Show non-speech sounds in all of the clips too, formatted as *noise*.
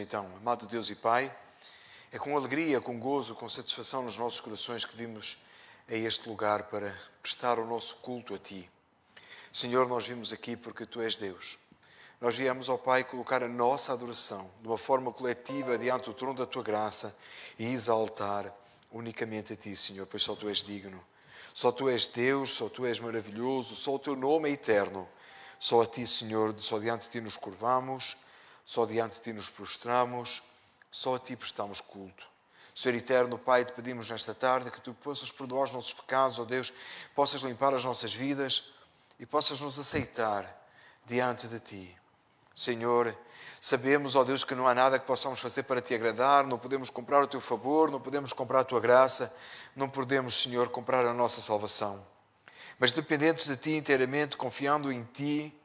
então, amado Deus e Pai, é com alegria, com gozo, com satisfação nos nossos corações que vimos a este lugar para prestar o nosso culto a Ti. Senhor, nós vimos aqui porque Tu és Deus. Nós viemos ao Pai colocar a nossa adoração de uma forma coletiva diante do trono da Tua graça e exaltar unicamente a Ti, Senhor, pois só Tu és digno. Só Tu és Deus, só Tu és maravilhoso, só o Teu nome é eterno. Só a Ti, Senhor, só diante de Ti nos curvamos só diante de ti nos prostramos, só a ti prestamos culto. Senhor Eterno, Pai, te pedimos nesta tarde que tu possas perdoar os nossos pecados, ó oh Deus, possas limpar as nossas vidas e possas nos aceitar diante de ti. Senhor, sabemos, ó oh Deus, que não há nada que possamos fazer para te agradar, não podemos comprar o teu favor, não podemos comprar a tua graça, não podemos, Senhor, comprar a nossa salvação. Mas dependentes de ti inteiramente, confiando em ti,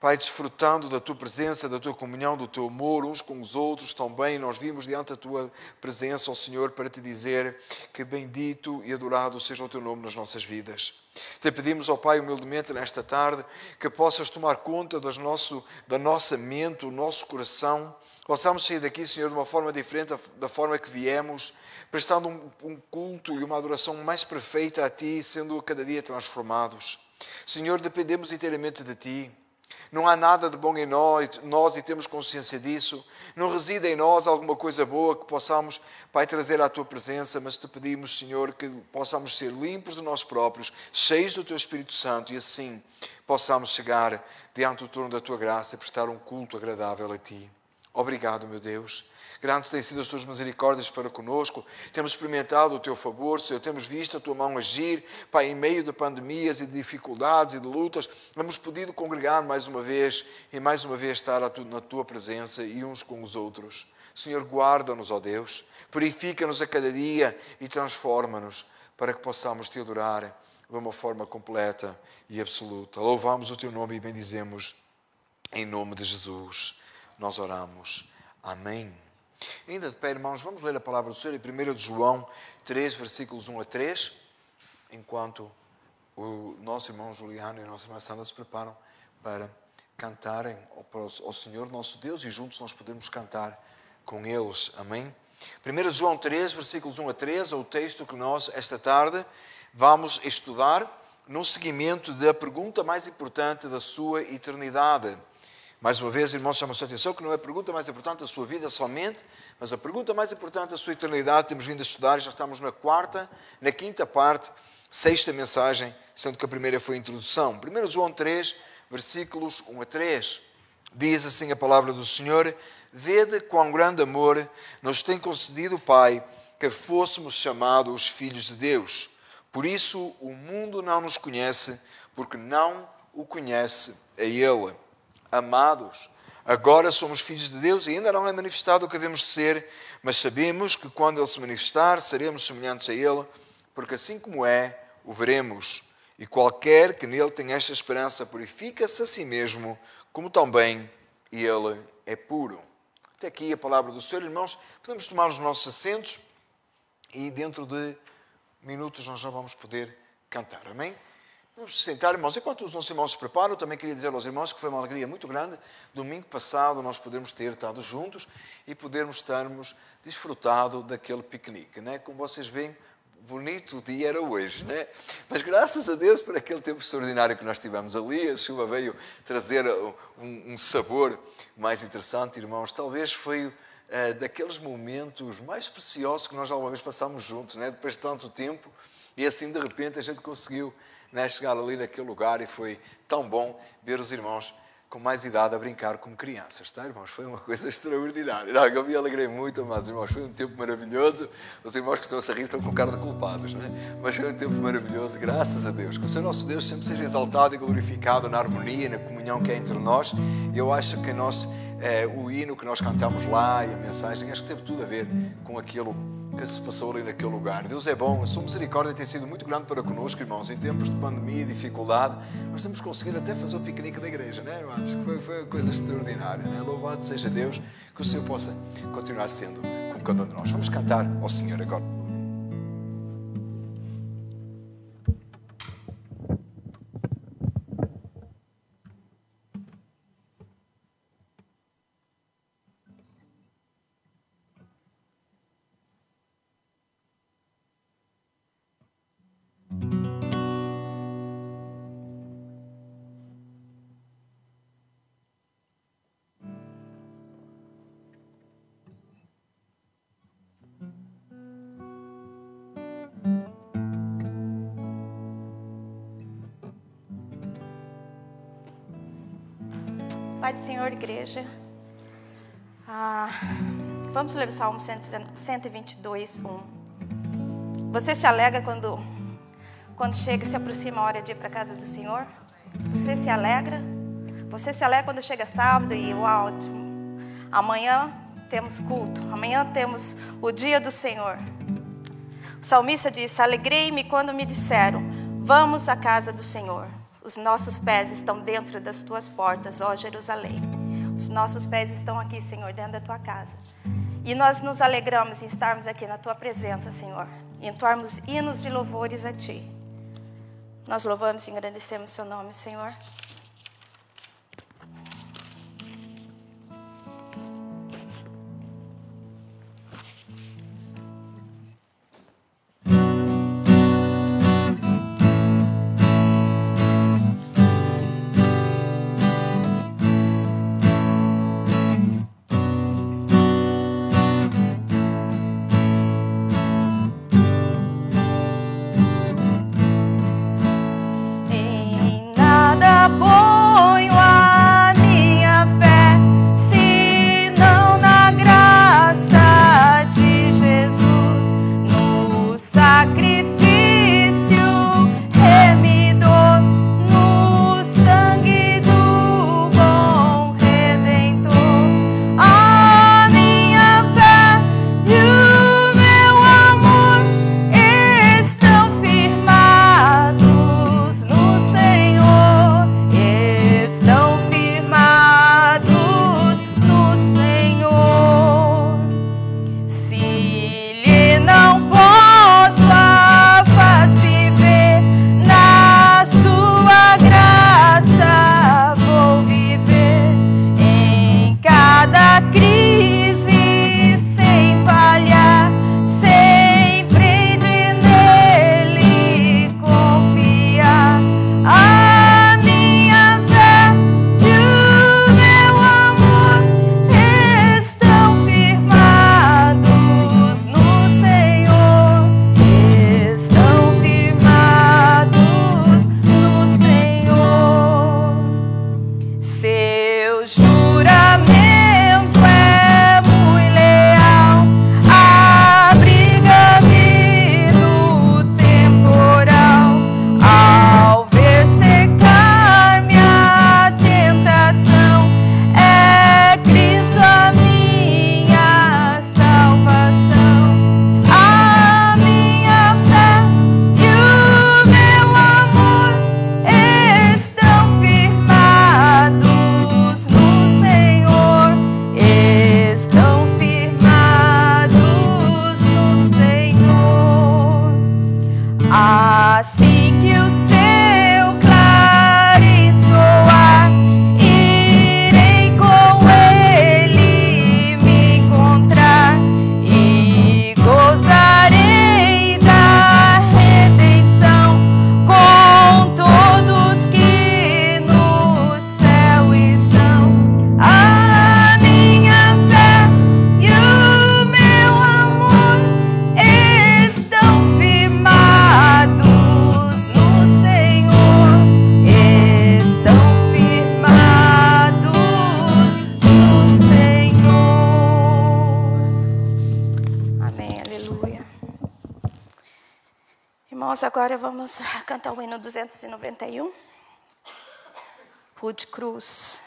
Pai, desfrutando da tua presença, da tua comunhão, do teu amor uns com os outros também, nós vimos diante da tua presença, ó Senhor, para te dizer que bendito e adorado seja o teu nome nas nossas vidas. Te pedimos, ó Pai, humildemente nesta tarde, que possas tomar conta das nosso, da nossa mente, do nosso coração, possamos sair daqui, Senhor, de uma forma diferente da forma que viemos, prestando um, um culto e uma adoração mais perfeita a Ti, sendo cada dia transformados. Senhor, dependemos inteiramente de Ti. Não há nada de bom em nós, nós e temos consciência disso. Não reside em nós alguma coisa boa que possamos, Pai, trazer à tua presença, mas te pedimos, Senhor, que possamos ser limpos de nós próprios, cheios do teu Espírito Santo e assim possamos chegar diante do trono da tua graça e prestar um culto agradável a ti. Obrigado, meu Deus Grandes têm sido as tuas misericórdias para conosco. Temos experimentado o teu favor, Senhor. Temos visto a tua mão agir, Pai, em meio de pandemias e de dificuldades e de lutas. Temos podido congregar mais uma vez e mais uma vez estar na tua presença e uns com os outros. Senhor, guarda-nos, ó Deus. Purifica-nos a cada dia e transforma-nos para que possamos te adorar de uma forma completa e absoluta. Louvamos o teu nome e bendizemos. Em nome de Jesus, nós oramos. Amém. Ainda de pé, irmãos, vamos ler a palavra do Senhor em 1 João 3, versículos 1 a 3, enquanto o nosso irmão Juliano e a nossa irmã Sandra se preparam para cantarem ao Senhor nosso Deus e juntos nós podemos cantar com eles. Amém? 1 João 3, versículos 1 a 3, é o texto que nós, esta tarde, vamos estudar no seguimento da pergunta mais importante da sua eternidade. Mais uma vez, irmãos, chama a sua atenção que não é a pergunta mais importante da sua vida somente, mas a pergunta mais importante da sua eternidade. Temos vindo a estudar, e já estamos na quarta, na quinta parte, sexta mensagem, sendo que a primeira foi a introdução. 1 João 3, versículos 1 a 3. Diz assim a palavra do Senhor: Vede quão grande amor nos tem concedido o Pai que fôssemos chamados os filhos de Deus. Por isso o mundo não nos conhece, porque não o conhece a Ele amados, agora somos filhos de Deus e ainda não é manifestado o que devemos ser, mas sabemos que quando Ele se manifestar, seremos semelhantes a Ele, porque assim como é, o veremos. E qualquer que nele tenha esta esperança purifica-se a si mesmo, como também ele é puro. Até aqui a palavra do Senhor, irmãos. Podemos tomar os nossos assentos e dentro de minutos nós já vamos poder cantar. Amém? Vamos sentar, irmãos. Enquanto os nossos irmãos se preparam, eu também queria dizer aos irmãos que foi uma alegria muito grande, domingo passado, nós podermos ter estado juntos e podermos termos desfrutado daquele piquenique. Né? Como vocês veem, bonito o dia era hoje, né? Mas graças a Deus por aquele tempo extraordinário que nós tivemos ali, a chuva veio trazer uh, um, um sabor mais interessante, irmãos. Talvez foi uh, daqueles momentos mais preciosos que nós alguma vez passámos juntos, né? Depois de tanto tempo e assim de repente a gente conseguiu né, chegado ali naquele lugar e foi tão bom ver os irmãos com mais idade a brincar como crianças, tá, irmãos? Foi uma *laughs* coisa extraordinária. Não, eu me alegrei muito, amados irmãos. Foi um tempo maravilhoso. Os irmãos que estão a rir estão com cara de culpados, né? Mas foi um tempo maravilhoso, graças a Deus. Que o Senhor nosso Deus sempre seja exaltado e glorificado na harmonia, na comunhão que é entre nós. Eu acho que nós é, o hino que nós cantámos lá e a mensagem, acho que teve tudo a ver com aquilo que se passou ali naquele lugar. Deus é bom, a sua misericórdia tem sido muito grande para conosco, irmãos. Em tempos de pandemia e dificuldade, nós temos conseguido até fazer o piquenique da igreja, né irmãs irmãos? Foi, foi uma coisa extraordinária, né? Louvado seja Deus, que o Senhor possa continuar sendo com cada um de nós. Vamos cantar ao Senhor agora. Senhor, igreja. Ah, vamos ler o Salmo 122, 1. Você se alegra quando, quando chega se aproxima a hora de ir para a casa do Senhor? Você se alegra? Você se alegra quando chega sábado e uau, amanhã temos culto, amanhã temos o dia do Senhor. O salmista disse: Alegrei-me quando me disseram, vamos à casa do Senhor. Os nossos pés estão dentro das tuas portas, ó Jerusalém. Os nossos pés estão aqui, Senhor, dentro da tua casa. E nós nos alegramos em estarmos aqui na tua presença, Senhor, entoarmos hinos de louvores a ti. Nós louvamos e agradecemos o seu nome, Senhor. Agora vamos *laughs* cantar o hino 291. Rude Cruz.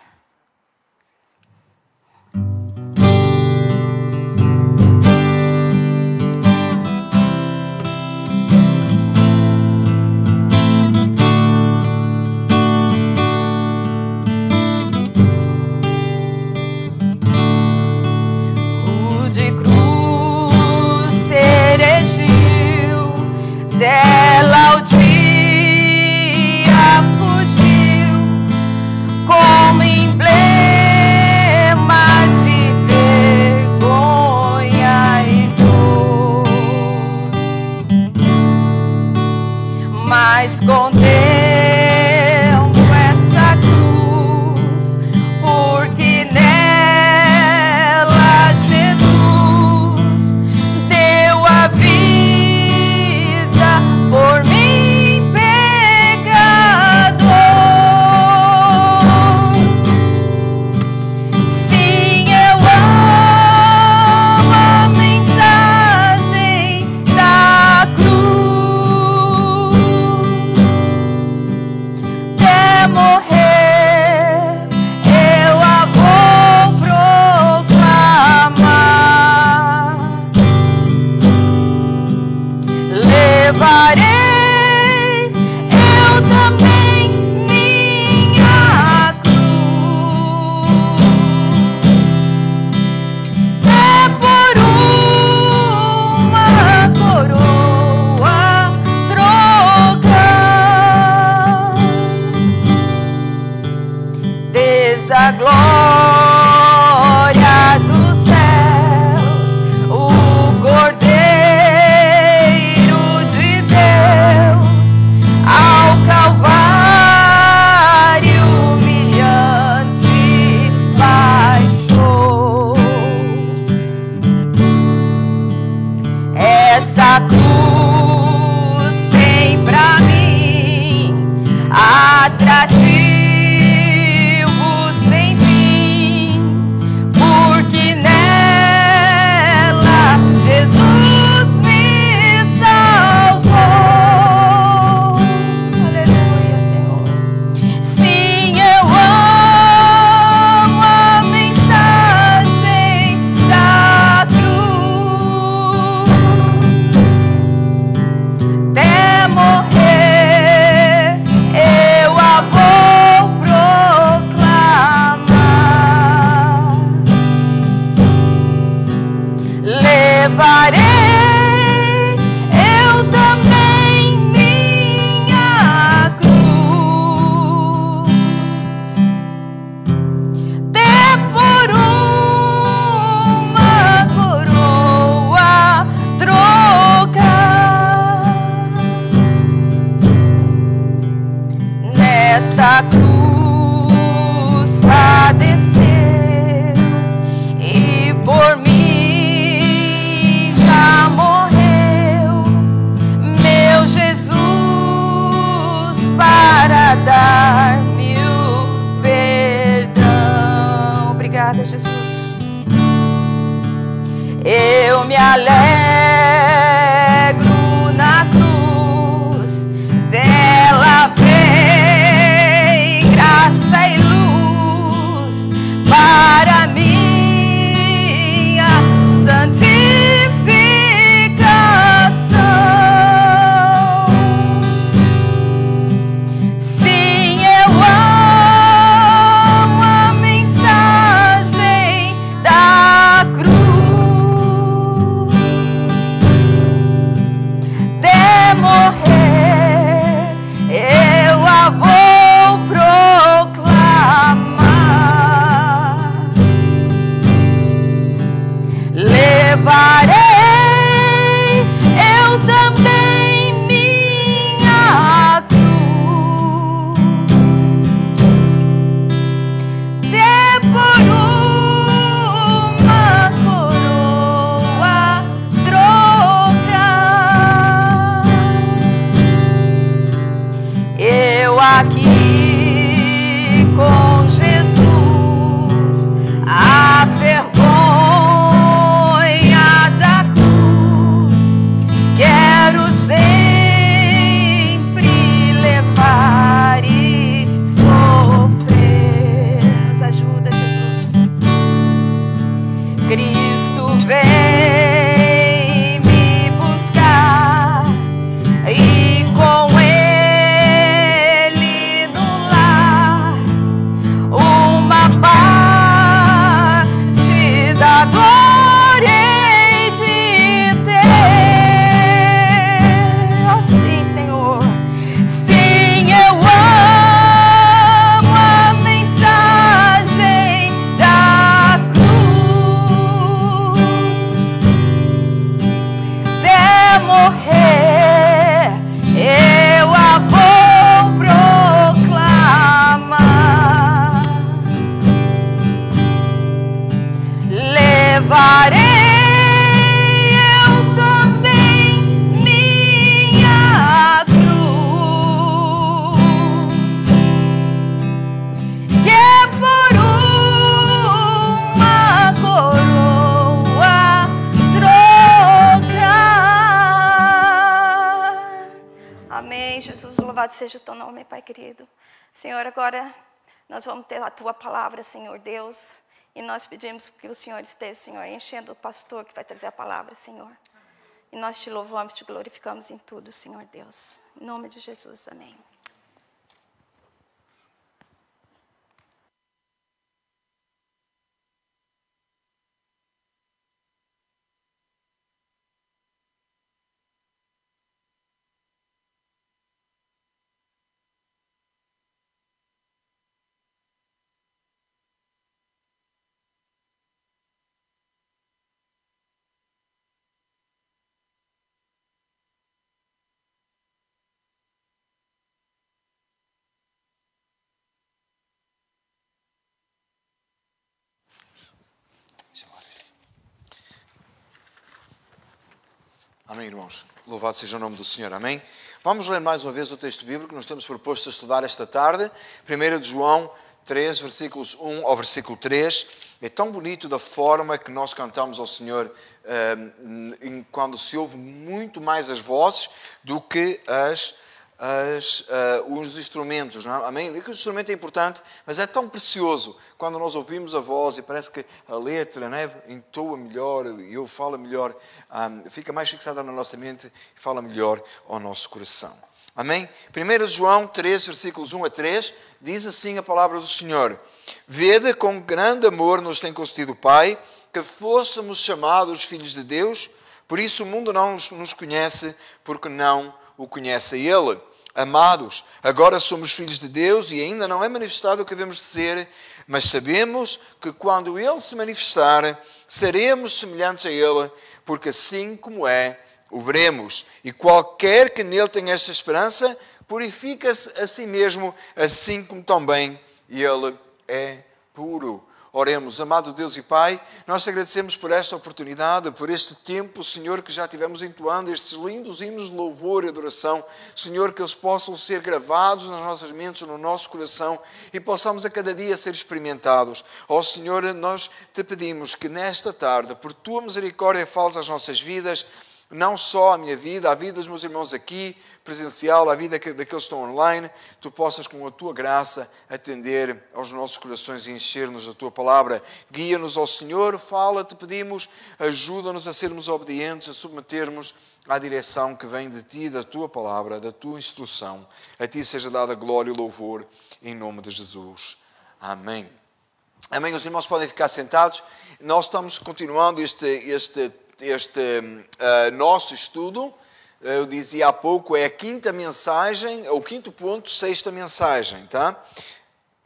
seja o teu nome, Pai querido. Senhor, agora nós vamos ter a tua palavra, Senhor Deus. E nós pedimos que o Senhor esteja, Senhor, enchendo o pastor que vai trazer a palavra, Senhor. E nós te louvamos, te glorificamos em tudo, Senhor Deus. Em nome de Jesus, amém. Amém, irmãos. Louvado seja o nome do Senhor. Amém. Vamos ler mais uma vez o texto bíblico que nós temos proposto a estudar esta tarde. 1 de João 3, versículos 1 ao versículo 3. É tão bonito da forma que nós cantamos ao Senhor eh, quando se ouve muito mais as vozes do que as as, uh, os instrumentos. Não é? Amém? Que o instrumento é importante, mas é tão precioso quando nós ouvimos a voz e parece que a letra não é? entoa melhor e eu fala melhor, um, fica mais fixada na nossa mente e fala melhor ao nosso coração. Amém? 1 João 3, versículos 1 a 3, diz assim a palavra do Senhor: Vede com grande amor nos tem concedido o Pai que fôssemos chamados filhos de Deus, por isso o mundo não nos conhece, porque não o conhece a Ele. Amados, agora somos filhos de Deus e ainda não é manifestado o que devemos ser, mas sabemos que quando Ele se manifestar, seremos semelhantes a Ele, porque assim como é, o veremos. E qualquer que nele tenha esta esperança, purifica-se a si mesmo, assim como também Ele é puro. Oremos, amado Deus e Pai, nós te agradecemos por esta oportunidade, por este tempo, Senhor, que já tivemos entoando estes lindos hinos de louvor e adoração. Senhor, que eles possam ser gravados nas nossas mentes, no nosso coração e possamos a cada dia ser experimentados. Ó oh, Senhor, nós te pedimos que nesta tarde, por tua misericórdia, fales às nossas vidas, não só a minha vida, a vida dos meus irmãos aqui, presencial, a vida daqueles que estão online, tu possas, com a tua graça, atender aos nossos corações e encher-nos da tua palavra. Guia-nos ao Senhor, fala, te pedimos, ajuda-nos a sermos obedientes, a submetermos à direção que vem de ti, da tua palavra, da tua instrução. A ti seja dada glória e louvor, em nome de Jesus. Amém. Amém. Os irmãos podem ficar sentados. Nós estamos continuando este, este este uh, nosso estudo. Eh, eu dizia há pouco, é a quinta mensagem, é o quinto ponto, sexta mensagem, tá?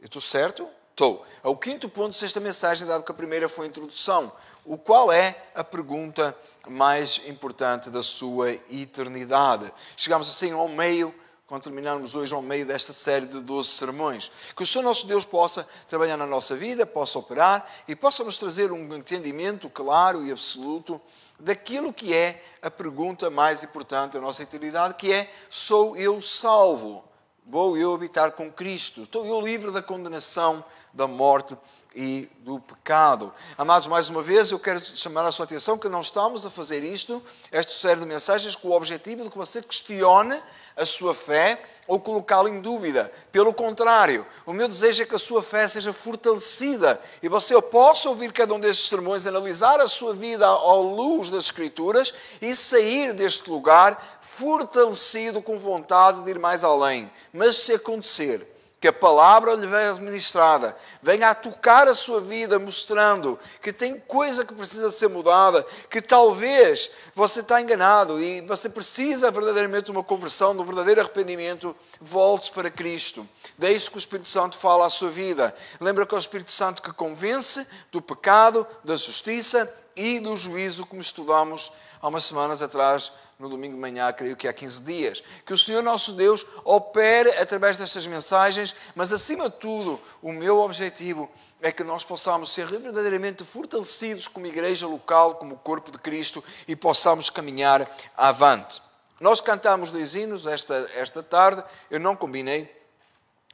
Eu estou certo? Estou. É o quinto ponto, sexta mensagem, dado que a primeira foi a introdução, o qual é a pergunta mais importante da sua eternidade. Chegamos assim ao meio quando terminarmos hoje ao meio desta série de 12 sermões. Que o Senhor nosso Deus possa trabalhar na nossa vida, possa operar e possa nos trazer um entendimento claro e absoluto daquilo que é a pergunta mais importante da nossa eternidade, que é: sou eu salvo? Vou eu habitar com Cristo? Estou eu livre da condenação, da morte e do pecado. Amados, mais uma vez, eu quero chamar a sua atenção que não estamos a fazer isto, esta série de mensagens, com o objetivo de que você questione a sua fé ou colocá-lo em dúvida. Pelo contrário, o meu desejo é que a sua fé seja fortalecida e você possa ouvir cada um desses sermões, analisar a sua vida à luz das Escrituras e sair deste lugar fortalecido com vontade de ir mais além. Mas se acontecer, que a palavra lhe venha administrada, venha a tocar a sua vida, mostrando que tem coisa que precisa ser mudada, que talvez você está enganado e você precisa verdadeiramente de uma conversão, de um verdadeiro arrependimento, volte para Cristo. Deixe que o Espírito Santo fale à sua vida. Lembra que é o Espírito Santo que convence do pecado, da justiça e do juízo, como estudamos há umas semanas atrás no domingo de manhã, creio que há 15 dias. Que o Senhor nosso Deus opere através destas mensagens, mas acima de tudo, o meu objetivo é que nós possamos ser verdadeiramente fortalecidos como igreja local, como corpo de Cristo e possamos caminhar avante. Nós cantámos dois hinos esta, esta tarde, eu não combinei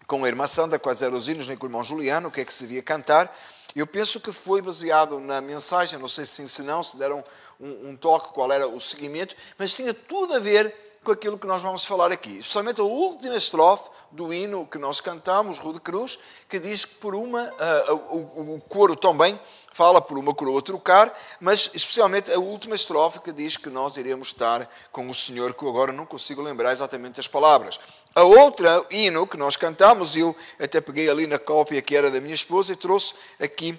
com a irmã Sandra, quais eram os hinos, nem com o irmão Juliano, o que é que se via cantar. Eu penso que foi baseado na mensagem, não sei se sim, se não, se deram um, um toque qual era o seguimento, mas tinha tudo a ver com aquilo que nós vamos falar aqui. especialmente a última estrofe do hino que nós cantamos, Rude Cruz, que diz que por uma, uh, o, o coro também fala por uma coroa trocar, mas especialmente a última estrofe que diz que nós iremos estar com o Senhor, que eu agora não consigo lembrar exatamente as palavras. A outra hino que nós cantamos, eu até peguei ali na cópia que era da minha esposa e trouxe aqui,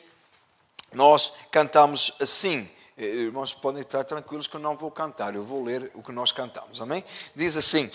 nós cantamos assim. Eh, irmãos, podem estar tranquilos que eu não vou cantar, eu vou ler o que nós cantamos, amém? Diz assim.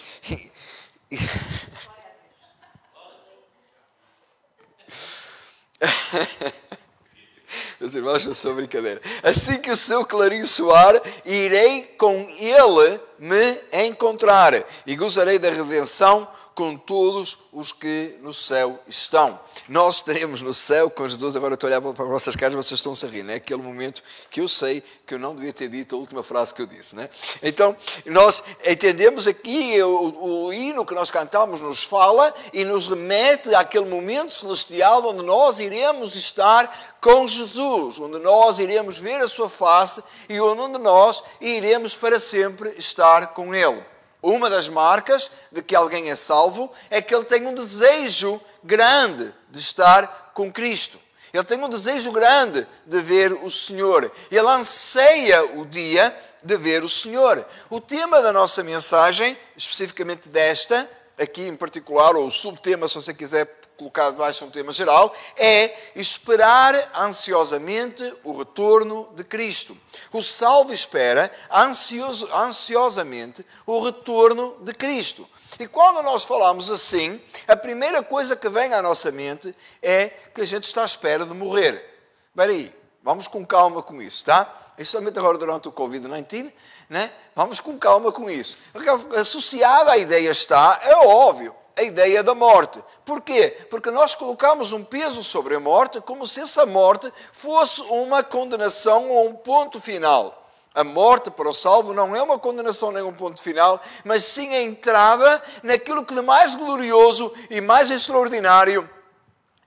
Os *laughs* irmãos não são brincadeira. Assim que o seu clarim soar, irei com ele me encontrar e gozarei da redenção com todos os que no céu estão. Nós estaremos no céu com Jesus. Agora estou a olhar para as vossas caras, vocês estão a rir, não é? Aquele momento que eu sei que eu não devia ter dito a última frase que eu disse, né? Então, nós entendemos aqui o, o hino que nós cantamos nos fala e nos remete àquele momento celestial onde nós iremos estar com Jesus, onde nós iremos ver a sua face e onde nós iremos para sempre estar com Ele. Uma das marcas de que alguém é salvo é que ele tem um desejo grande de estar com Cristo. Ele tem um desejo grande de ver o Senhor. Ele anseia o dia de ver o Senhor. O tema da nossa mensagem, especificamente desta, aqui em particular, ou o subtema, se você quiser colocado mais um tema geral, é esperar ansiosamente o retorno de Cristo. O salvo espera ansioso, ansiosamente o retorno de Cristo. E quando nós falamos assim, a primeira coisa que vem à nossa mente é que a gente está à espera de morrer. Espera aí, vamos com calma com isso, tá? especialmente agora durante o Covid-19, né? vamos com calma com isso. Associada à ideia está, é óbvio, a ideia da morte. Porquê? Porque nós colocamos um peso sobre a morte como se essa morte fosse uma condenação ou um ponto final. A morte para o salvo não é uma condenação nem um ponto final, mas sim a entrada naquilo que de mais glorioso e mais extraordinário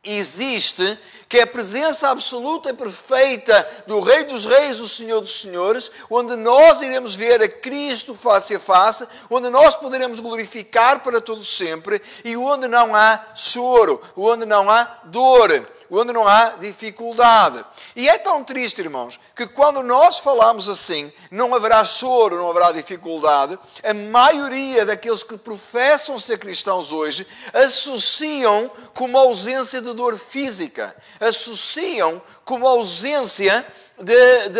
existe, que é a presença absoluta e perfeita do Rei dos Reis, o Senhor dos Senhores, onde nós iremos ver a Cristo face a face, onde nós poderemos glorificar para todo sempre e onde não há choro, onde não há dor onde não há dificuldade. E é tão triste, irmãos, que quando nós falamos assim, não haverá choro, não haverá dificuldade, a maioria daqueles que professam ser cristãos hoje associam com uma ausência de dor física, associam com uma ausência de, de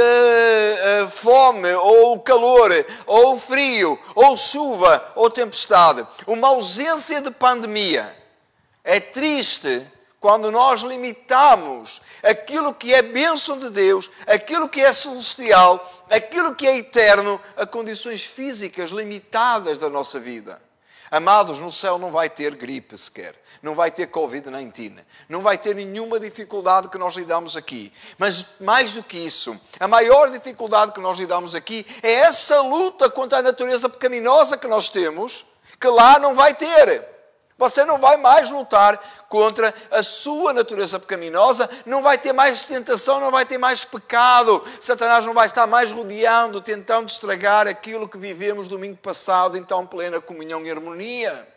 uh, fome, ou calor, ou frio, ou chuva, ou tempestade, uma ausência de pandemia. É triste quando nós limitamos aquilo que é bênção de Deus, aquilo que é celestial, aquilo que é eterno, a condições físicas limitadas da nossa vida. Amados, no céu não vai ter gripe sequer, não vai ter Covid-19, não vai ter nenhuma dificuldade que nós lidamos aqui. Mas mais do que isso, a maior dificuldade que nós lidamos aqui é essa luta contra a natureza pecaminosa que nós temos, que lá não vai ter. Você não vai mais lutar contra a sua natureza pecaminosa, não vai ter mais tentação, não vai ter mais pecado. Satanás não vai estar mais rodeando, tentando estragar aquilo que vivemos domingo passado, então plena comunhão e harmonia.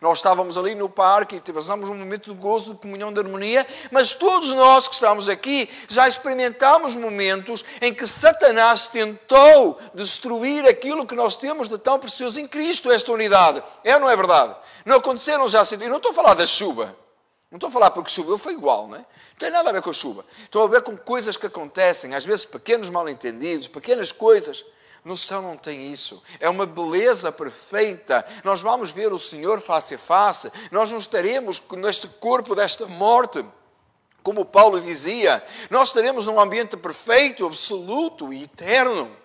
Nós estávamos ali no parque e tivemos um momento de gozo, de comunhão, de harmonia, mas todos nós que estamos aqui já experimentámos momentos em que Satanás tentou destruir aquilo que nós temos de tão precioso em Cristo, esta unidade. É ou não é verdade? Não aconteceram já situações. Não estou a falar da chuva. Não estou a falar porque chuva, eu fui igual, não é? Não tem nada a ver com a chuva. Estou a ver com coisas que acontecem, às vezes pequenos mal-entendidos, pequenas coisas no céu não tem isso. É uma beleza perfeita. Nós vamos ver o Senhor face a face. Nós não estaremos neste corpo desta morte como Paulo dizia, nós estaremos num ambiente perfeito, absoluto e eterno.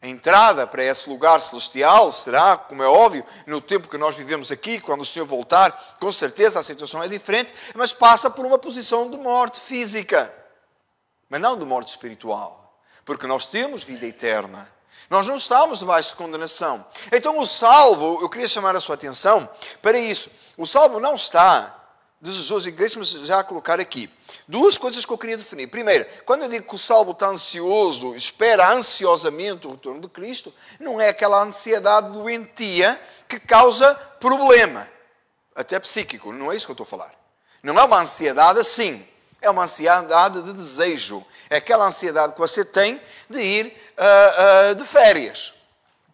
A entrada para esse lugar celestial será, como é óbvio, no tempo que nós vivemos aqui, quando o Senhor voltar, com certeza a situação é diferente, mas passa por uma posição de morte física, mas não de morte espiritual porque nós temos vida eterna. Nós não estamos debaixo de condenação. Então, o salvo, eu queria chamar a sua atenção para isso. O salvo não está desejoso, e deixe-me já colocar aqui duas coisas que eu queria definir. Primeiro, quando eu digo que o salvo está ansioso, espera ansiosamente o retorno de Cristo, não é aquela ansiedade doentia que causa problema, até psíquico. Não é isso que eu estou a falar. Não é uma ansiedade assim é uma ansiedade de desejo. É aquela ansiedade que você tem de ir uh, uh, de férias.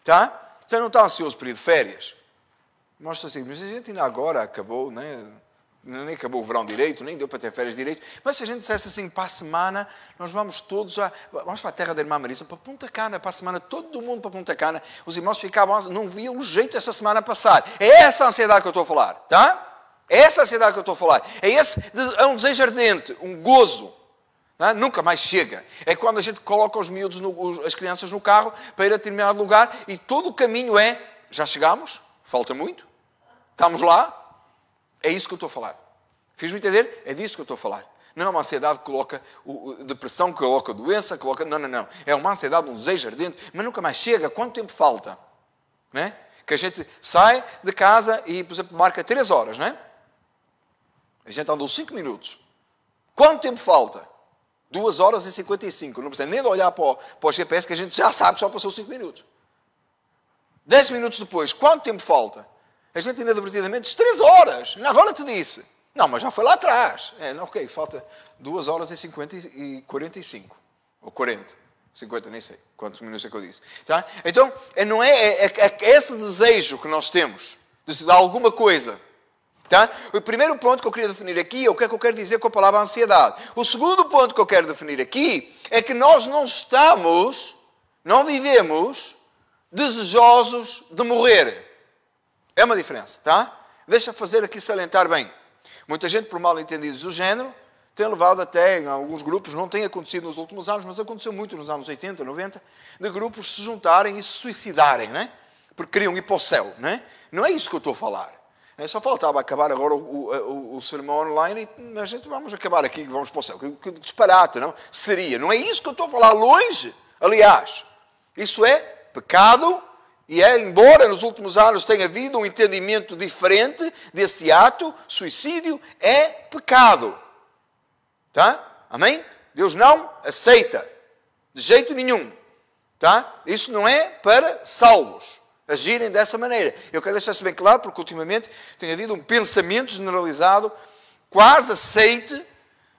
Tá? Você não está ansioso para ir de férias? Mostra assim, mas a gente ainda agora acabou, né? nem acabou o verão direito, nem deu para ter férias direito, mas se a gente dissesse assim, para a semana, nós vamos todos, a, vamos para a terra da irmã Marisa, para Punta Cana, para a semana, todo mundo para Punta Cana, os irmãos ficavam, não viam o jeito essa semana passar. É essa a ansiedade que eu estou a falar, tá? Essa é essa ansiedade que eu estou a falar. É, esse, é um desejo ardente, um gozo. É? Nunca mais chega. É quando a gente coloca os miúdos, no, os, as crianças no carro para ir a determinado lugar e todo o caminho é: já chegamos? Falta muito? Estamos lá? É isso que eu estou a falar. Fiz-me entender? É disso que eu estou a falar. Não é uma ansiedade que coloca o, o, depressão, que coloca doença, que coloca. Não, não, não. É uma ansiedade, um desejo ardente, mas nunca mais chega. Quanto tempo falta? é? Que a gente sai de casa e, por exemplo, marca três horas, não é? A gente andou 5 minutos. Quanto tempo falta? 2 horas e 55. Não precisa nem olhar para o, para o GPS, que a gente já sabe que só passou 5 minutos. 10 minutos depois, quanto tempo falta? A gente inadvertidamente diz 3 horas. Agora te disse. Não, mas já foi lá atrás. É, não, ok, falta 2 horas e, 50 e 45. Ou 40. 50, nem sei quantos minutos é que eu disse. Tá? Então, é, não é, é, é, é, esse desejo que nós temos de alguma coisa Tá? O primeiro ponto que eu queria definir aqui é o que é que eu quero dizer com a palavra ansiedade. O segundo ponto que eu quero definir aqui é que nós não estamos, não vivemos desejosos de morrer. É uma diferença, tá? Deixa fazer aqui salientar bem. Muita gente, por mal entendidos do género, tem levado até, em alguns grupos, não tem acontecido nos últimos anos, mas aconteceu muito nos anos 80, 90, de grupos se juntarem e se suicidarem, né? Porque queriam ir para o céu, né? Não é isso que eu estou a falar. É, só faltava acabar agora o, o, o, sermão online e a gente vamos acabar aqui, vamos para o céu. Que, que disparate, não? Seria. Não é isso que eu estou a falar longe. Aliás, isso é pecado e é, embora nos últimos anos tenha havido um entendimento diferente desse ato, suicídio é pecado. Tá? Amém? Deus não aceita. De jeito nenhum. Tá? Isso não é para salvos agirem dessa maneira. Eu quero deixar isso bem claro, porque ultimamente tem havido um pensamento generalizado, quase aceite,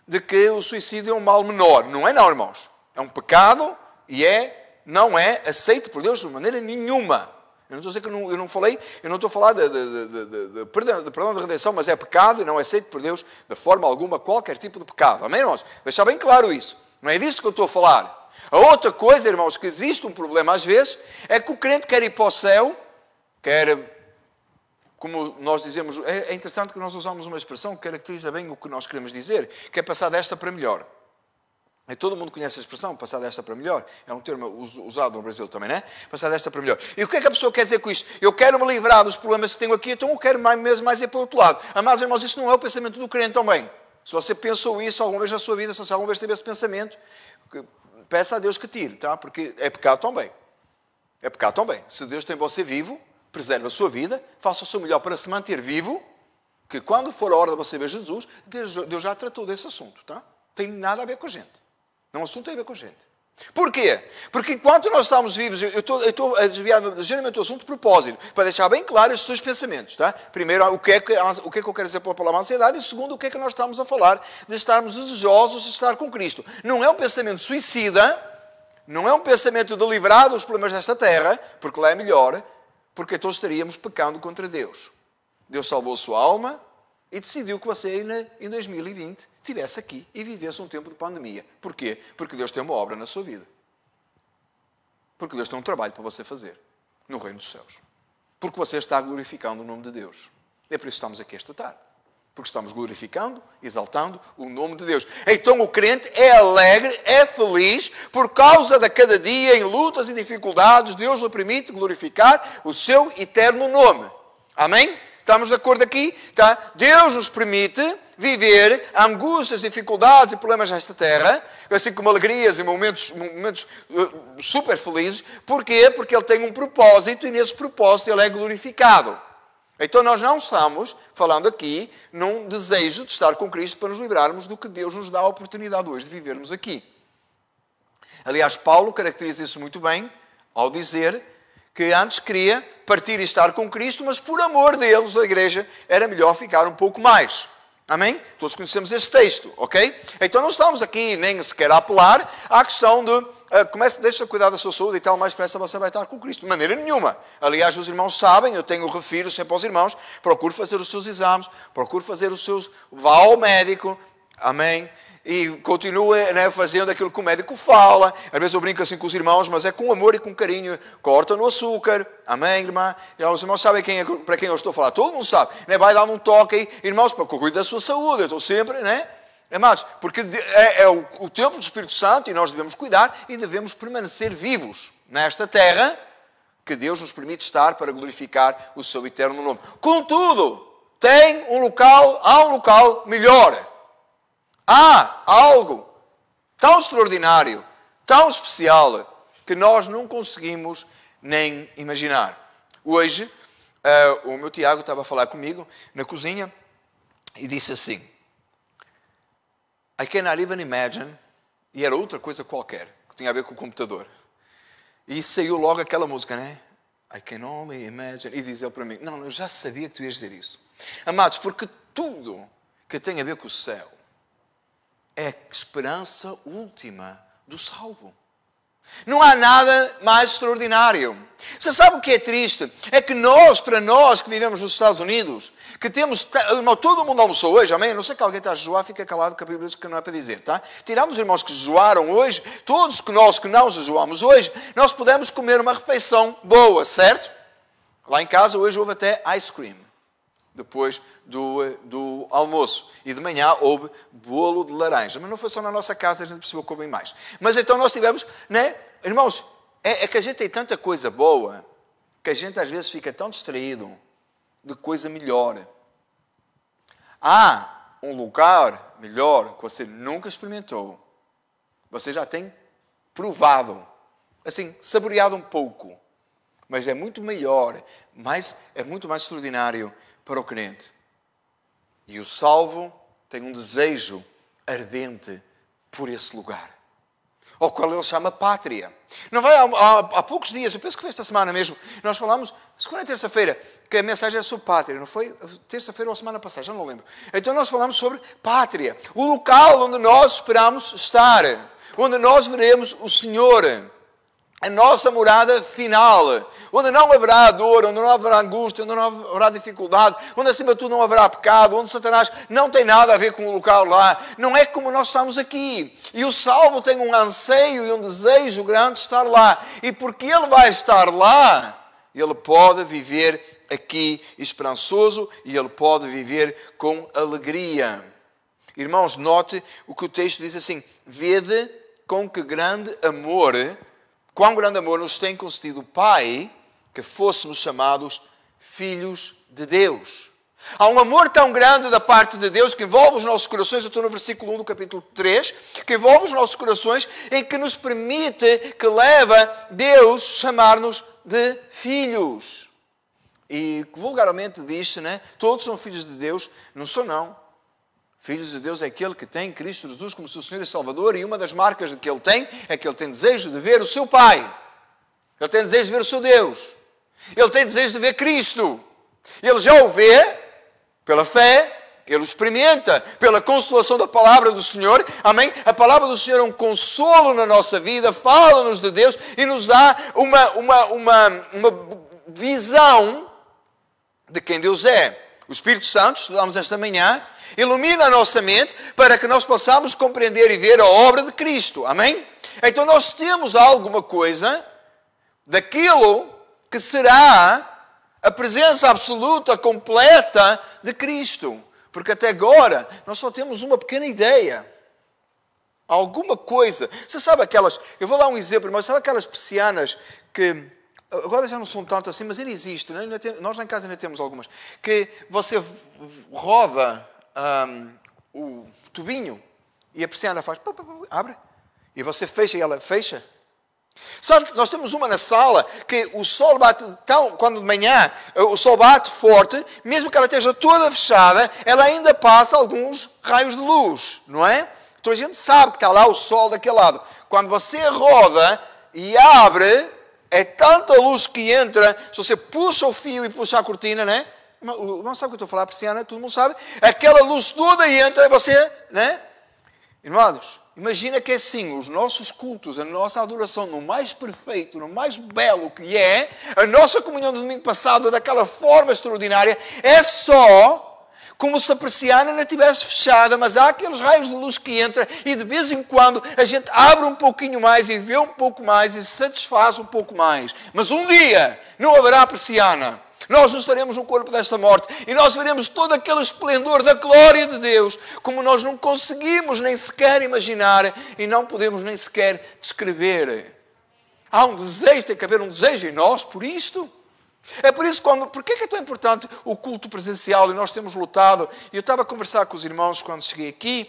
de que o suicídio é um mal menor. Não é, não, irmãos. É um pecado e é, não é aceito por Deus de maneira nenhuma. Eu não estou a dizer que eu não, eu não falei, eu não estou a falar de, de, de, de, perdão, de perdão de redenção, mas é pecado e não é aceito por Deus de forma alguma, qualquer tipo de pecado. Amém, irmãos? Deixar bem claro isso. Não é disso que eu estou a falar. A outra coisa, irmãos, que existe um problema às vezes, é que o crente quer ir para o céu, quer como nós dizemos, é, é interessante que nós usamos uma expressão que caracteriza bem o que nós queremos dizer, que é passar desta para melhor. E todo mundo conhece a expressão, passar desta para melhor. É um termo usado no Brasil também, não é? Passar desta para melhor. E o que é que a pessoa quer dizer com isto? Eu quero me livrar dos problemas que tenho aqui, então eu quero mais mesmo mais ir para o outro lado. Amados irmãos, isso não é o pensamento do crente também. Se você pensou isso alguma vez na sua vida, se você alguma vez teve esse pensamento, peça a Deus que tire, tá? Porque é pecado também. É pecado também. Se Deus tem você vivo, preserve a sua vida, faça o seu melhor para se manter vivo, que quando for a hora de você ver Jesus, Deus já tratou desse assunto, tá? Tem nada a ver com a gente. Não, o assunto tem a ver com a gente. Porquê? Porque enquanto nós estamos vivos, eu estou a eh, desviar ligeiramente do assunto de propósito, para deixar bem claro estes dois pensamentos. Tá? Primeiro, o que, é que, o que é que eu quero dizer pela palavra ansiedade, e segundo, o que é que nós estamos a falar de estarmos desejosos de estar com Cristo. Não é um pensamento suicida, não é um pensamento de livrar dos problemas desta terra, porque lá é melhor, porque todos então estaríamos pecando contra Deus. Deus salvou a sua alma, e decidiu que você ainda em 2020 estivesse aqui e vivesse um tempo de pandemia. Porquê? Porque Deus tem uma obra na sua vida. Porque Deus tem um trabalho para você fazer no reino dos céus. Porque você está glorificando o nome de Deus. É por isso que estamos aqui esta tarde. Porque estamos glorificando, exaltando o nome de Deus. Então o crente é alegre, é feliz, por causa da cada dia em lutas e dificuldades, Deus lhe permite glorificar o seu eterno nome. Amém? Estamos de acordo aqui? Tá? Deus nos permite viver angústias, dificuldades e problemas nesta terra, assim como alegrias e momentos, momentos eh, super felizes. Porquê? Porque Ele tem um propósito e nesse propósito Ele é glorificado. Então nós não estamos falando aqui num desejo de estar com Cristo para nos livrarmos do que Deus nos dá a oportunidade hoje de vivermos aqui. Aliás, Paulo caracteriza isso muito bem ao dizer que antes queria partir e estar com Cristo, mas por amor deles, da igreja, era melhor ficar um pouco mais. Amém? Todos conhecemos esse texto, ok? Então não estamos aqui nem sequer a apelar à questão de uh, comece, deixa de cuidar da sua saúde e tal, mais pressa você vai estar com Cristo. De maneira nenhuma. Aliás, os irmãos sabem, eu tenho, refiro sempre aos irmãos, procure fazer os seus exames, procure fazer os seus, vá ao médico, amém? e continua né, fazendo aquilo que o médico fala. Às vezes eu brinco assim com os irmãos, mas é com amor e com carinho. Corta no açúcar, amém, irmã? E os irmãos sabem quem é, para quem eu estou a falar, todo mundo sabe. Né? Vai dar um toque aí, irmãos, para cuidar da sua saúde. Eu estou sempre, né? Amados, porque é, é o, o tempo do Espírito Santo e nós devemos cuidar e devemos permanecer vivos nesta terra que Deus nos permite estar para glorificar o seu eterno nome. Contudo, tem um local, há um local melhor. Há algo tão extraordinário, tão especial, que nós não conseguimos nem imaginar. Hoje, uh, o meu Tiago estava a falar comigo na cozinha e disse assim: I cannot even imagine. E era outra coisa qualquer, que tinha a ver com o computador. E saiu logo aquela música, né? I can only imagine. E diz ele para mim: Não, eu já sabia que tu ias dizer isso. Amados, porque tudo que tem a ver com o céu, é a esperança última do salvo. Não há nada mais extraordinário. Você sabe o que é triste? É que nós, para nós que vivemos nos Estados Unidos, que temos. Irmão, todo mundo almoçou hoje, amém? não sei que alguém está a jejuar, fica calado que a Bíblia diz que não é para dizer, tá? Tirando os irmãos que jejuaram hoje, todos que nós que não jejuamos hoje, nós podemos comer uma refeição boa, certo? Lá em casa hoje houve até ice cream depois do, do, almoço. E de manhã houve bolo de laranja. Mas não foi só na nossa casa, a gente percebeu que houve mais. Mas então nós tivemos, né? Irmãos, é, é, que a gente tem tanta coisa boa que a gente às vezes fica tão distraído de coisa melhor. Há um lugar melhor que você nunca experimentou. Você já tem provado, assim, saboreado um pouco. Mas é muito melhor, mas é muito mais extraordinário para o crente. E o salvo tem um desejo ardente por esse lugar, ao qual ele chama pátria. Não vai há, há, há poucos dias, eu penso que foi esta semana mesmo, nós falámos, segunda e terça-feira, que a mensagem é sobre pátria, não foi terça-feira ou semana passada, já não lembro. Então nós falámos sobre pátria, o local onde nós esperamos estar, onde nós veremos o Senhor, a nossa morada final, onde não haverá dor, onde não haverá angústia, onde não haverá dificuldade, onde acima de tudo não haverá pecado, onde Satanás não tem nada a ver com o local lá. Não é como nós estamos aqui. E o salvo tem um anseio e um desejo grande de estar lá. E porque ele vai estar lá, ele pode viver aqui esperançoso e ele pode viver com alegria. Irmãos, note o que o texto diz assim: vede com que grande amor, quão grande amor nos tem concedido o Pai, que fôssemos chamados filhos de Deus. Há um amor tão grande da parte de Deus que envolve os nossos corações, eu estou no versículo 1 do capítulo 3, que envolve os nossos corações, em que nos permite, que leva Deus chamar-nos de filhos. E vulgarmente diz-se, né? Todos são filhos de Deus. Não sou, não. Filhos de Deus é aquele que tem Cristo Jesus como seu Senhor e Salvador, e uma das marcas que ele tem é que ele tem desejo de ver o seu Pai. Ele tem desejo de ver o seu Deus. Ele tem desejo de ver Cristo. Ele já o vê pela fé, ele o experimenta pela consolação da palavra do Senhor. Amém? A palavra do Senhor é um consolo na nossa vida, fala-nos de Deus e nos dá uma, uma, uma, uma visão de quem Deus é. O Espírito Santo, estudamos esta manhã, ilumina a nossa mente para que nós possamos compreender e ver a obra de Cristo. Amém? Então nós temos alguma coisa daquilo que será a presença absoluta, completa de Cristo. Porque até agora nós só temos uma pequena ideia. Alguma coisa. Você sabe aquelas. Eu vou dar um exemplo, mas sabe aquelas persianas que. Agora já não são tanto assim, mas ainda existem. Né? Nós lá em casa ainda temos algumas. Que você roda hum, o tubinho e a persiana faz. Abre. E você fecha e ela fecha. Sabe, nós temos uma na sala que o sol bate, tal, quando de manhã eh, o sol bate forte, mesmo que ela esteja toda fechada, ela ainda passa alguns raios de luz, não é? Então a gente sabe que está lá o sol daquele lado. Quando você roda e abre, é tanta luz que entra, se você puxa o fio e puxa a cortina, não é? Não sabe o que eu estou a falar, Prisciana? Todo mundo sabe. Aquela luz toda entra e você, né? Irmãos, Imagina que é assim, os nossos cultos, a nossa adoração no mais perfeito, no mais belo que é, a nossa comunhão do domingo passado é daquela forma extraordinária, é só como se a persiana não estivesse fechada, mas há aqueles raios de luz que entram e de vez em quando a gente abre um pouquinho mais e vê um pouco mais e se satisfaz um pouco mais. Mas um dia não haverá persiana nós nos faremos um corpo desta morte e nós veremos todo aquele esplendor da glória de Deus, como nós não conseguimos nem sequer imaginar e não podemos nem sequer descrever. Há um desejo, tem que haver um desejo em nós por isto. É por isso quando, porque é que é tão importante o culto presencial e nós temos lutado. Eu estava a conversar com os irmãos quando cheguei aqui.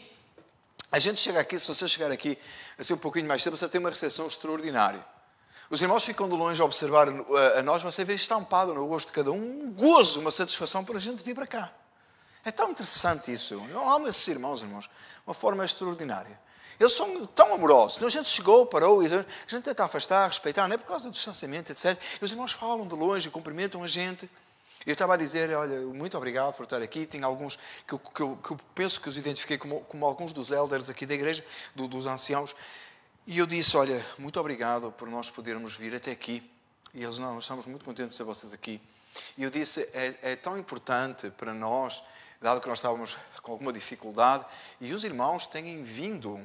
A gente chega aqui, se você chegar aqui assim um pouquinho mais cedo, você tem uma recepção extraordinária. Os irmãos ficam de longe a observar eh, a nós, mas você vê estampado no gosto de cada um um gozo, uma satisfação para a gente vir para cá. É tão interessante isso. Não amo esses irmãos, irmãos. Uma forma extraordinária. Eles são tão amorosos. A gente chegou, parou, a gente tenta afastar, respeitar, não é por causa do distanciamento, etc. E os irmãos falam de longe, cumprimentam a gente. Eu estava a dizer, olha, muito obrigado por estar aqui. Tem alguns que eu, que eu, que eu penso que os identifiquei como, como, alguns dos elders aqui da igreja, do, dos anciãos. E eu disse: Olha, muito obrigado por nós podermos vir até aqui. E eles: Não, estamos muito contentes de ter vocês aqui. E eu disse: é, é tão importante para nós, dado que nós estávamos com alguma dificuldade, e os irmãos têm vindo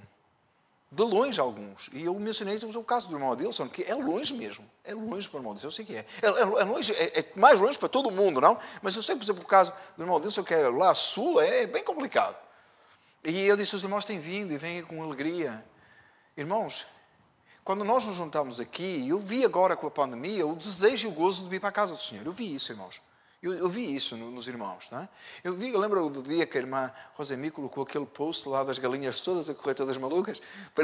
de longe alguns. E eu mencionei o caso do irmão Adilson, que é longe mesmo. É longe para o irmão Adilson, eu sei que é. é. É, é longe, é, é, mais longe para todo mundo, não? Mas eu sei, por exemplo, o caso do irmão Adilson, que é lá sul, é, bem complicado. E eu disse, os irmãos têm vindo e vêm com alegria. Irmãos, quando nós nos juntamos aqui, eu vi agora com a pandemia o desejo e o gozo de vir para a casa do Senhor. Eu vi isso, irmãos. Eu, eu vi isso nos irmãos, não é? Eu, vi, eu lembro do dia que a irmã Rosemi colocou aquele post lá das galinhas todas a correr todas malucas. *laughs*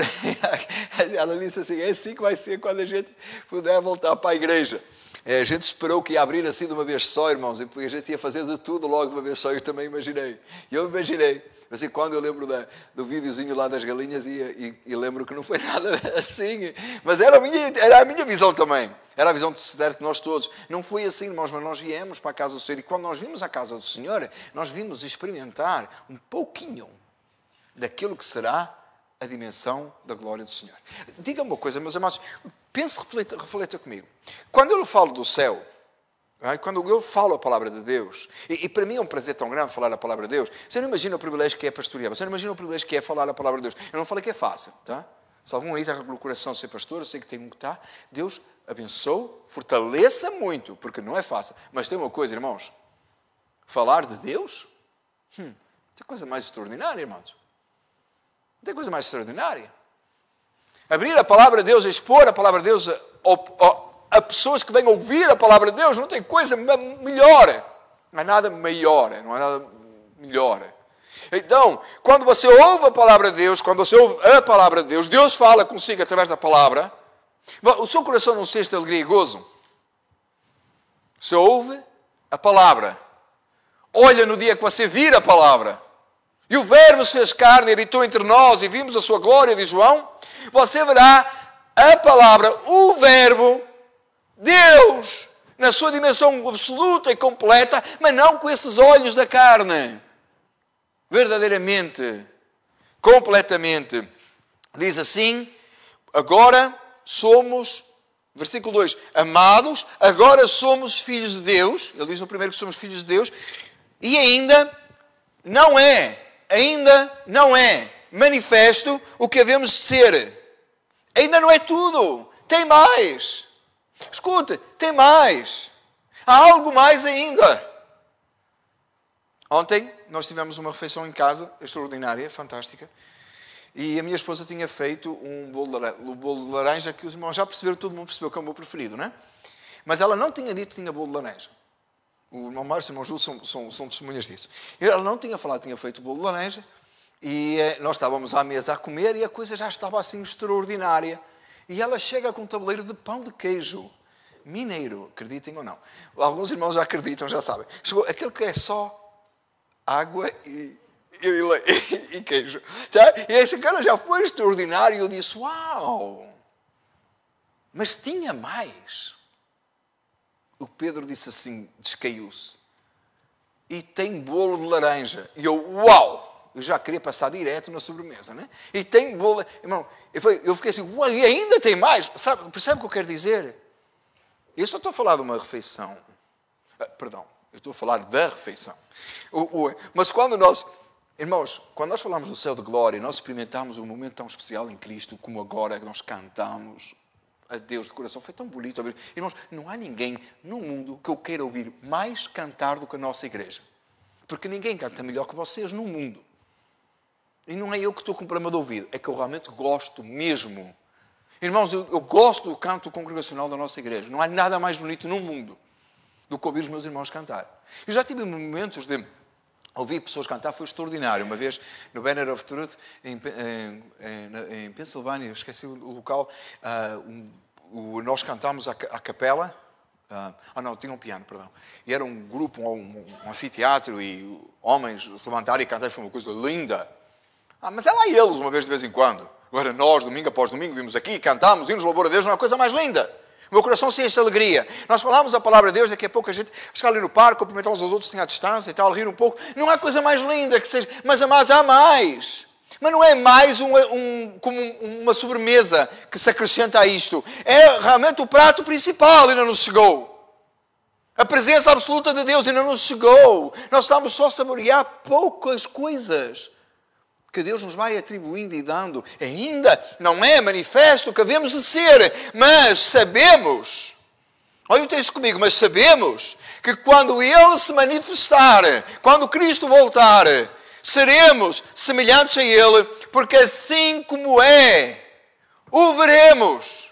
Ela disse assim: é assim que vai ser quando a gente puder voltar para a igreja. É, a gente esperou que ia abrir assim de uma vez só, irmãos, e a gente ia fazer de tudo logo de uma vez só. Eu também imaginei. Eu imaginei. Mas assim, quando eu lembro da, do videozinho lá das galinhas e, e, e, lembro que não foi *laughs* nada assim. Mas era a minha, era a minha visão também. Era a visão de certo nós todos. Não foi assim, irmãos, mas nós viemos para a casa do Senhor. E quando nós vimos a casa do Senhor, nós vimos experimentar um pouquinho daquilo que será a dimensão da glória do Senhor. Diga-me uma coisa, meus amados, pense, reflita, reflita comigo. Quando eu lhe falo do céu, quando eu falo a palavra de Deus, e, e, para mim é um prazer tão grande falar a palavra de Deus, você não imagina o privilégio que é pastorear, você não imagina o privilégio que é falar a palavra de Deus. Eu não falo que é fácil, tá? Se algum aí está com o coração de ser pastor, eu sei que tem um que está. Deus abençoe, fortaleça muito, porque não é fácil. Mas tem uma coisa, irmãos: falar de Deus? Hum, tem coisa mais extraordinária, irmãos. Não tem coisa mais extraordinária. Abrir a palavra de Deus, expor a palavra de Deus ao, a pessoas que vêm ouvir a palavra de Deus. Não tem coisa melhor. Não há nada maior, não há nada melhor. Então, quando você ouve a palavra de Deus, quando você ouve a palavra de Deus, Deus fala consigo através da palavra, o seu coração não sente alegria e gozo. Você ouve a palavra. Olha no dia que você vira a palavra. E o Verbo se fez carne, habitou entre nós e vimos a sua glória, de João. Você verá a palavra, o Verbo, Deus na sua dimensão absoluta e completa, mas não com esses olhos da carne. Verdadeiramente, completamente. Diz assim: agora somos, versículo 2, amados, agora somos filhos de Deus. Ele diz no primeiro que somos filhos de Deus, e ainda não é, ainda não é manifesto o que havemos de ser. Ainda não é tudo, tem mais. Escute, tem mais. Há algo mais ainda. Ontem nós tivemos uma refeição em casa extraordinária, fantástica. E a minha esposa tinha feito um bolo de laranja, um bolo de laranja que os irmãos já perceberam, todo mundo percebeu que é o meu preferido, não é? Mas ela não tinha dito que tinha bolo de laranja. O irmão Márcio e o irmão Júlio são, são, são, testemunhas disso. Ela não tinha falado, tinha feito bolo de laranja e eh, nós estávamos à mesa a comer e a coisa já estava assim extraordinária. E ela chega com um tabuleiro de pão de queijo mineiro, acreditem ou não. Alguns irmãos já acreditam, já sabem. Chegou aquele que é só água e, e, e, *laughs* e queijo. Tá? E esse cara já foi extraordinário. Eu disse: Uau! Mas tinha mais. O Pedro disse assim, descaiu-se. E tem bolo de laranja. E eu: Uau! eu já queria passar direto na sobremesa, né? E tem bolo, irmão, eu, falei, eu fiquei assim, e ainda tem mais? Sabe, percebe o que eu quero dizer? Eu só estou a falar de uma refeição. Ah, perdão, eu estou a falar da refeição. mas quando nós, irmãos, quando nós falamos do céu de glória, nós experimentamos um momento tão especial em Cristo, como agora que nós cantamos a Deus de coração. Foi tão bonito ouvir. Irmãos, não há ninguém no mundo que eu queira ouvir mais cantar do que a nossa igreja. Porque ninguém canta melhor que vocês no mundo. E não é eu que estou com problema de ouvido, é que eu realmente gosto mesmo. Irmãos, eu, eu gosto do canto congregacional da nossa igreja. Não há nada mais bonito no mundo do que ouvir os meus irmãos cantar. Eu já tive momentos de ouvir pessoas cantar, foi extraordinário. Uma vez, no Banner of Truth, em, em, em Pensilvânia, esqueci o local, uh, um, o, nós cantámos a, a capela. Uh, ah, não, tinha um piano, perdão. E era um grupo, um, um, um anfiteatro, e homens se levantaram e cantar, foi uma coisa linda. Ah, mas é lá eles, uma vez de vez em quando. Agora nós, domingo após domingo, vimos aqui, cantamos, nos louvor a Deus, não é coisa mais linda. O meu coração se enche de alegria. Nós falamos a palavra de Deus, daqui a pouco a gente fica ali no parque, cumprimentar uns aos outros assim à distância e tal, rir um pouco. Não há coisa mais linda que seja, mas amados, há mais. Mas não é mais um, um, como uma sobremesa que se acrescenta a isto. É realmente o prato principal, ainda nos chegou. A presença absoluta de Deus ainda nos chegou. Nós estamos só a saborear poucas coisas que Deus nos vai atribuindo e dando. Ainda não é manifesto o que havemos de ser, mas sabemos. Olha o texto comigo, mas sabemos que quando Ele se manifestar, quando Cristo voltar, seremos semelhantes a Ele, porque assim como é, o veremos.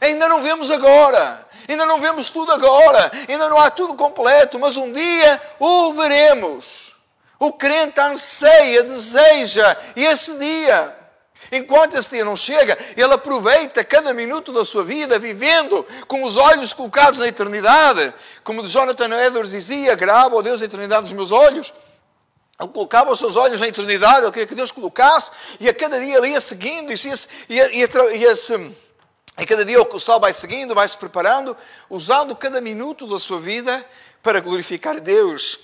Ainda não vemos agora, ainda não vemos tudo agora, ainda não há tudo completo, mas um dia o veremos. O crente anseia, deseja esse dia. Enquanto esse dia não chega, ele aproveita cada minuto da sua vida vivendo com os olhos colocados na eternidade. Como Jonathan Edwards dizia: grava, ó Deus, a eternidade nos meus olhos. Ele colocava os seus olhos na eternidade, ele queria que Deus colocasse, e a cada dia ele ia seguindo, e, ia, ia, ia, ia se, e cada dia o sol vai seguindo, vai se preparando, usando cada minuto da sua vida para glorificar Deus.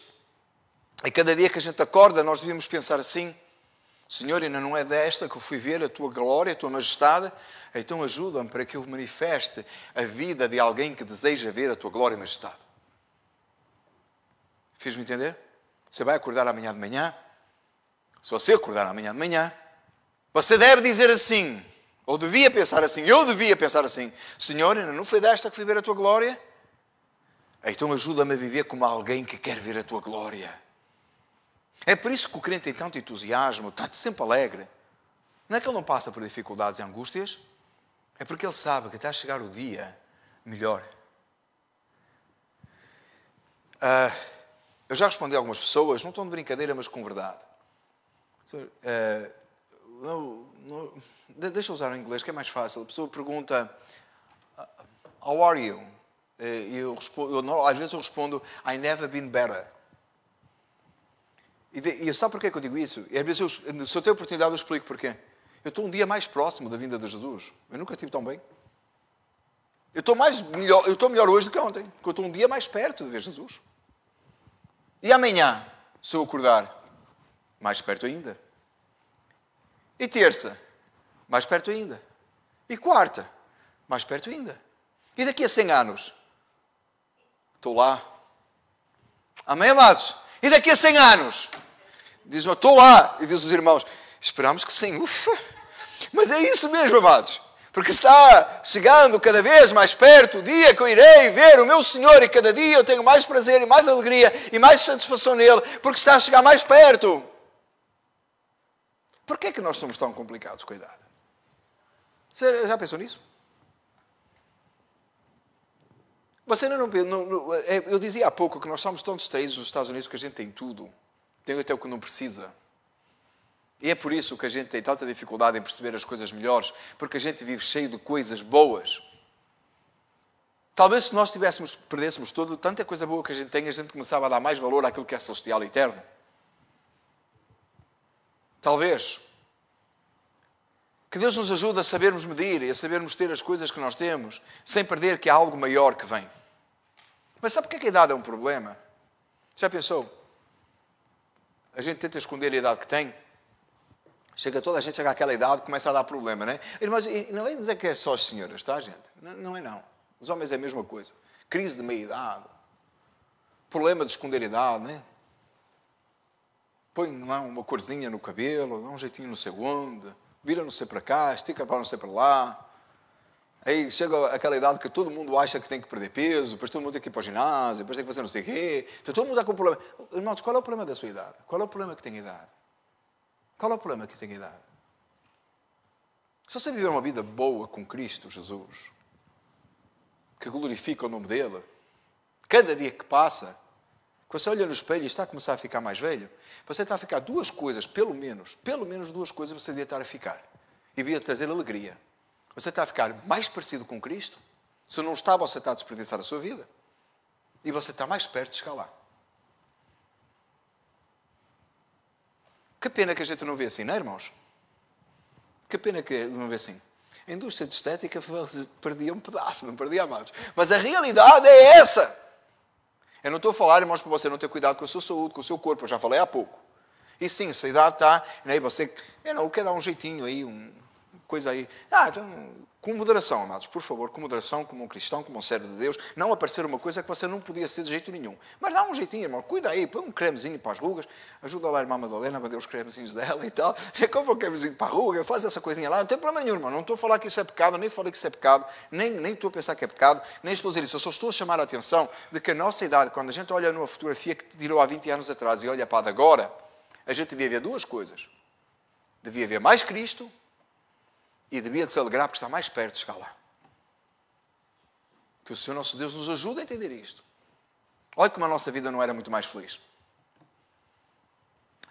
E cada dia que a gente acorda, nós devíamos pensar assim: Senhor, ainda não é desta que eu fui ver a tua glória, a tua majestade, então ajuda-me para que eu manifeste a vida de alguém que deseja ver a tua glória e majestade. Fiz-me entender? Você vai acordar amanhã de manhã? Se você acordar amanhã de manhã, você deve dizer assim, ou devia pensar assim, eu devia pensar assim: Senhor, ainda não foi desta que fui ver a tua glória? Então ajuda-me a viver como alguém que quer ver a tua glória. É por isso que o crente tem tanto entusiasmo, está sempre alegre. Não é que ele não passa por dificuldades e angústias, é porque ele sabe que até chegar o dia melhor. Uh, eu já respondi a algumas pessoas, não estão de brincadeira, mas com verdade. Uh, não, não, deixa eu usar o inglês, que é mais fácil. A pessoa pergunta, ah, How are you? Eh, eu, respondo, eu, às vezes eu respondo, I never been better. E, e sabe porquê que eu digo isso? E às vezes, eu, se eu tenho oportunidade, eu explico porquê. Eu estou um dia mais próximo da vinda de Jesus. Eu nunca estive tão bem. Eu estou, mais, melhor, eu estou melhor hoje do que ontem, porque eu estou um dia mais perto de ver Jesus. E amanhã, se eu acordar, mais perto ainda. E terça, mais perto ainda. E quarta, mais perto ainda. E daqui a 100 anos, estou lá. Amém, amados? E daqui a 100 anos? Diz, me estou lá. E diz os irmãos, esperamos que sim. Ufa! Mas é isso mesmo, amados. Porque está chegando cada vez mais perto o dia que eu irei ver o meu Senhor, e cada dia eu tenho mais prazer e mais alegria e mais satisfação nele, porque está a chegar mais perto. Por que é que nós somos tão complicados? Cuidado. Você já pensou nisso? Você não, não, não, é, eu dizia há pouco que nós somos tão distraídos nos Estados Unidos que a gente tem tudo, tem até o que não precisa. E é por isso que a gente tem tanta dificuldade em perceber as coisas melhores, porque a gente vive cheio de coisas boas. Talvez se nós tivéssemos, perdêssemos tudo, tanta coisa boa que a gente tem, a gente começava a dar mais valor àquilo que é celestial e eterno. Talvez. Que Deus nos ajude a sabermos medir e a sabermos ter as coisas que nós temos, sem perder que há algo maior que vem. Mas sabe por que a idade é um problema? Já pensou? A gente tenta esconder a idade que tem. Chega toda a gente chega àquela idade começa a dar problema, né? Irmãos, não é dizer que é só as senhoras, tá, gente? Não, não é não. Os homens é a mesma coisa. Crise de meia-idade. Problema de esconder a idade, né? Põe lá uma corzinha no cabelo, dá um jeitinho não sei onde, vira não sei para cá, estica para não sei para lá Aí chega aquela idade que todo mundo acha que tem que perder peso, depois todo mundo tem que ir para o ginásio, depois tem que fazer não sei o quê. Então todo mundo está com um problema. Irmãos, qual é o problema da sua idade? Qual é o problema que tem idade? Qual é o problema que tem idade? Se você viver uma vida boa com Cristo Jesus, que glorifica o nome dele, cada dia que passa, quando você olha no espelho e está a começar a ficar mais velho, você está a ficar duas coisas, pelo menos, pelo menos duas coisas você devia estar a ficar. E devia trazer alegria. Você está a ficar mais parecido com Cristo? Se não estava, você está a desperdiçar a sua vida. E você está mais perto de chegar lá. Que pena que a gente não vê assim, não é, irmãos? Que pena que não vê assim. A indústria de estética perdia um pedaço, não perdia mais. Mas a realidade é essa. Eu não estou a falar, irmãos, para você não ter cuidado com a sua saúde, com o seu corpo, eu já falei há pouco. E sim, se a idade está, né, você, eu não, quer dar um jeitinho aí, um, coisa aí. Ah, então, com moderação, amados, por favor, com moderação, como um cristão, como um servo de Deus, não aparecer uma coisa que você não podia ser de jeito nenhum. Mas dá um jeitinho, irmão, cuida aí, põe um cremezinho para as rugas, ajuda lá a irmã Madalena a os cremezinhos dela e tal. Você compra um cremezinho para a ruga, faz essa coisinha lá, não tem problema nenhum, irmão. Não estou a falar que isso é pecado, nem falei que isso é pecado, nem, nem estou a pensar que é pecado, nem estou a dizer isso. Eu só estou a chamar a atenção de que a nossa idade, quando a gente olha numa fotografia que tirou há 20 anos atrás e olha para a de agora, a gente devia ver duas coisas. Devia ver mais Cristo e devia de se alegrar porque está mais perto de chegar lá. Que o Senhor nosso Deus nos ajude a entender isto. Olha como a nossa vida não era muito mais feliz.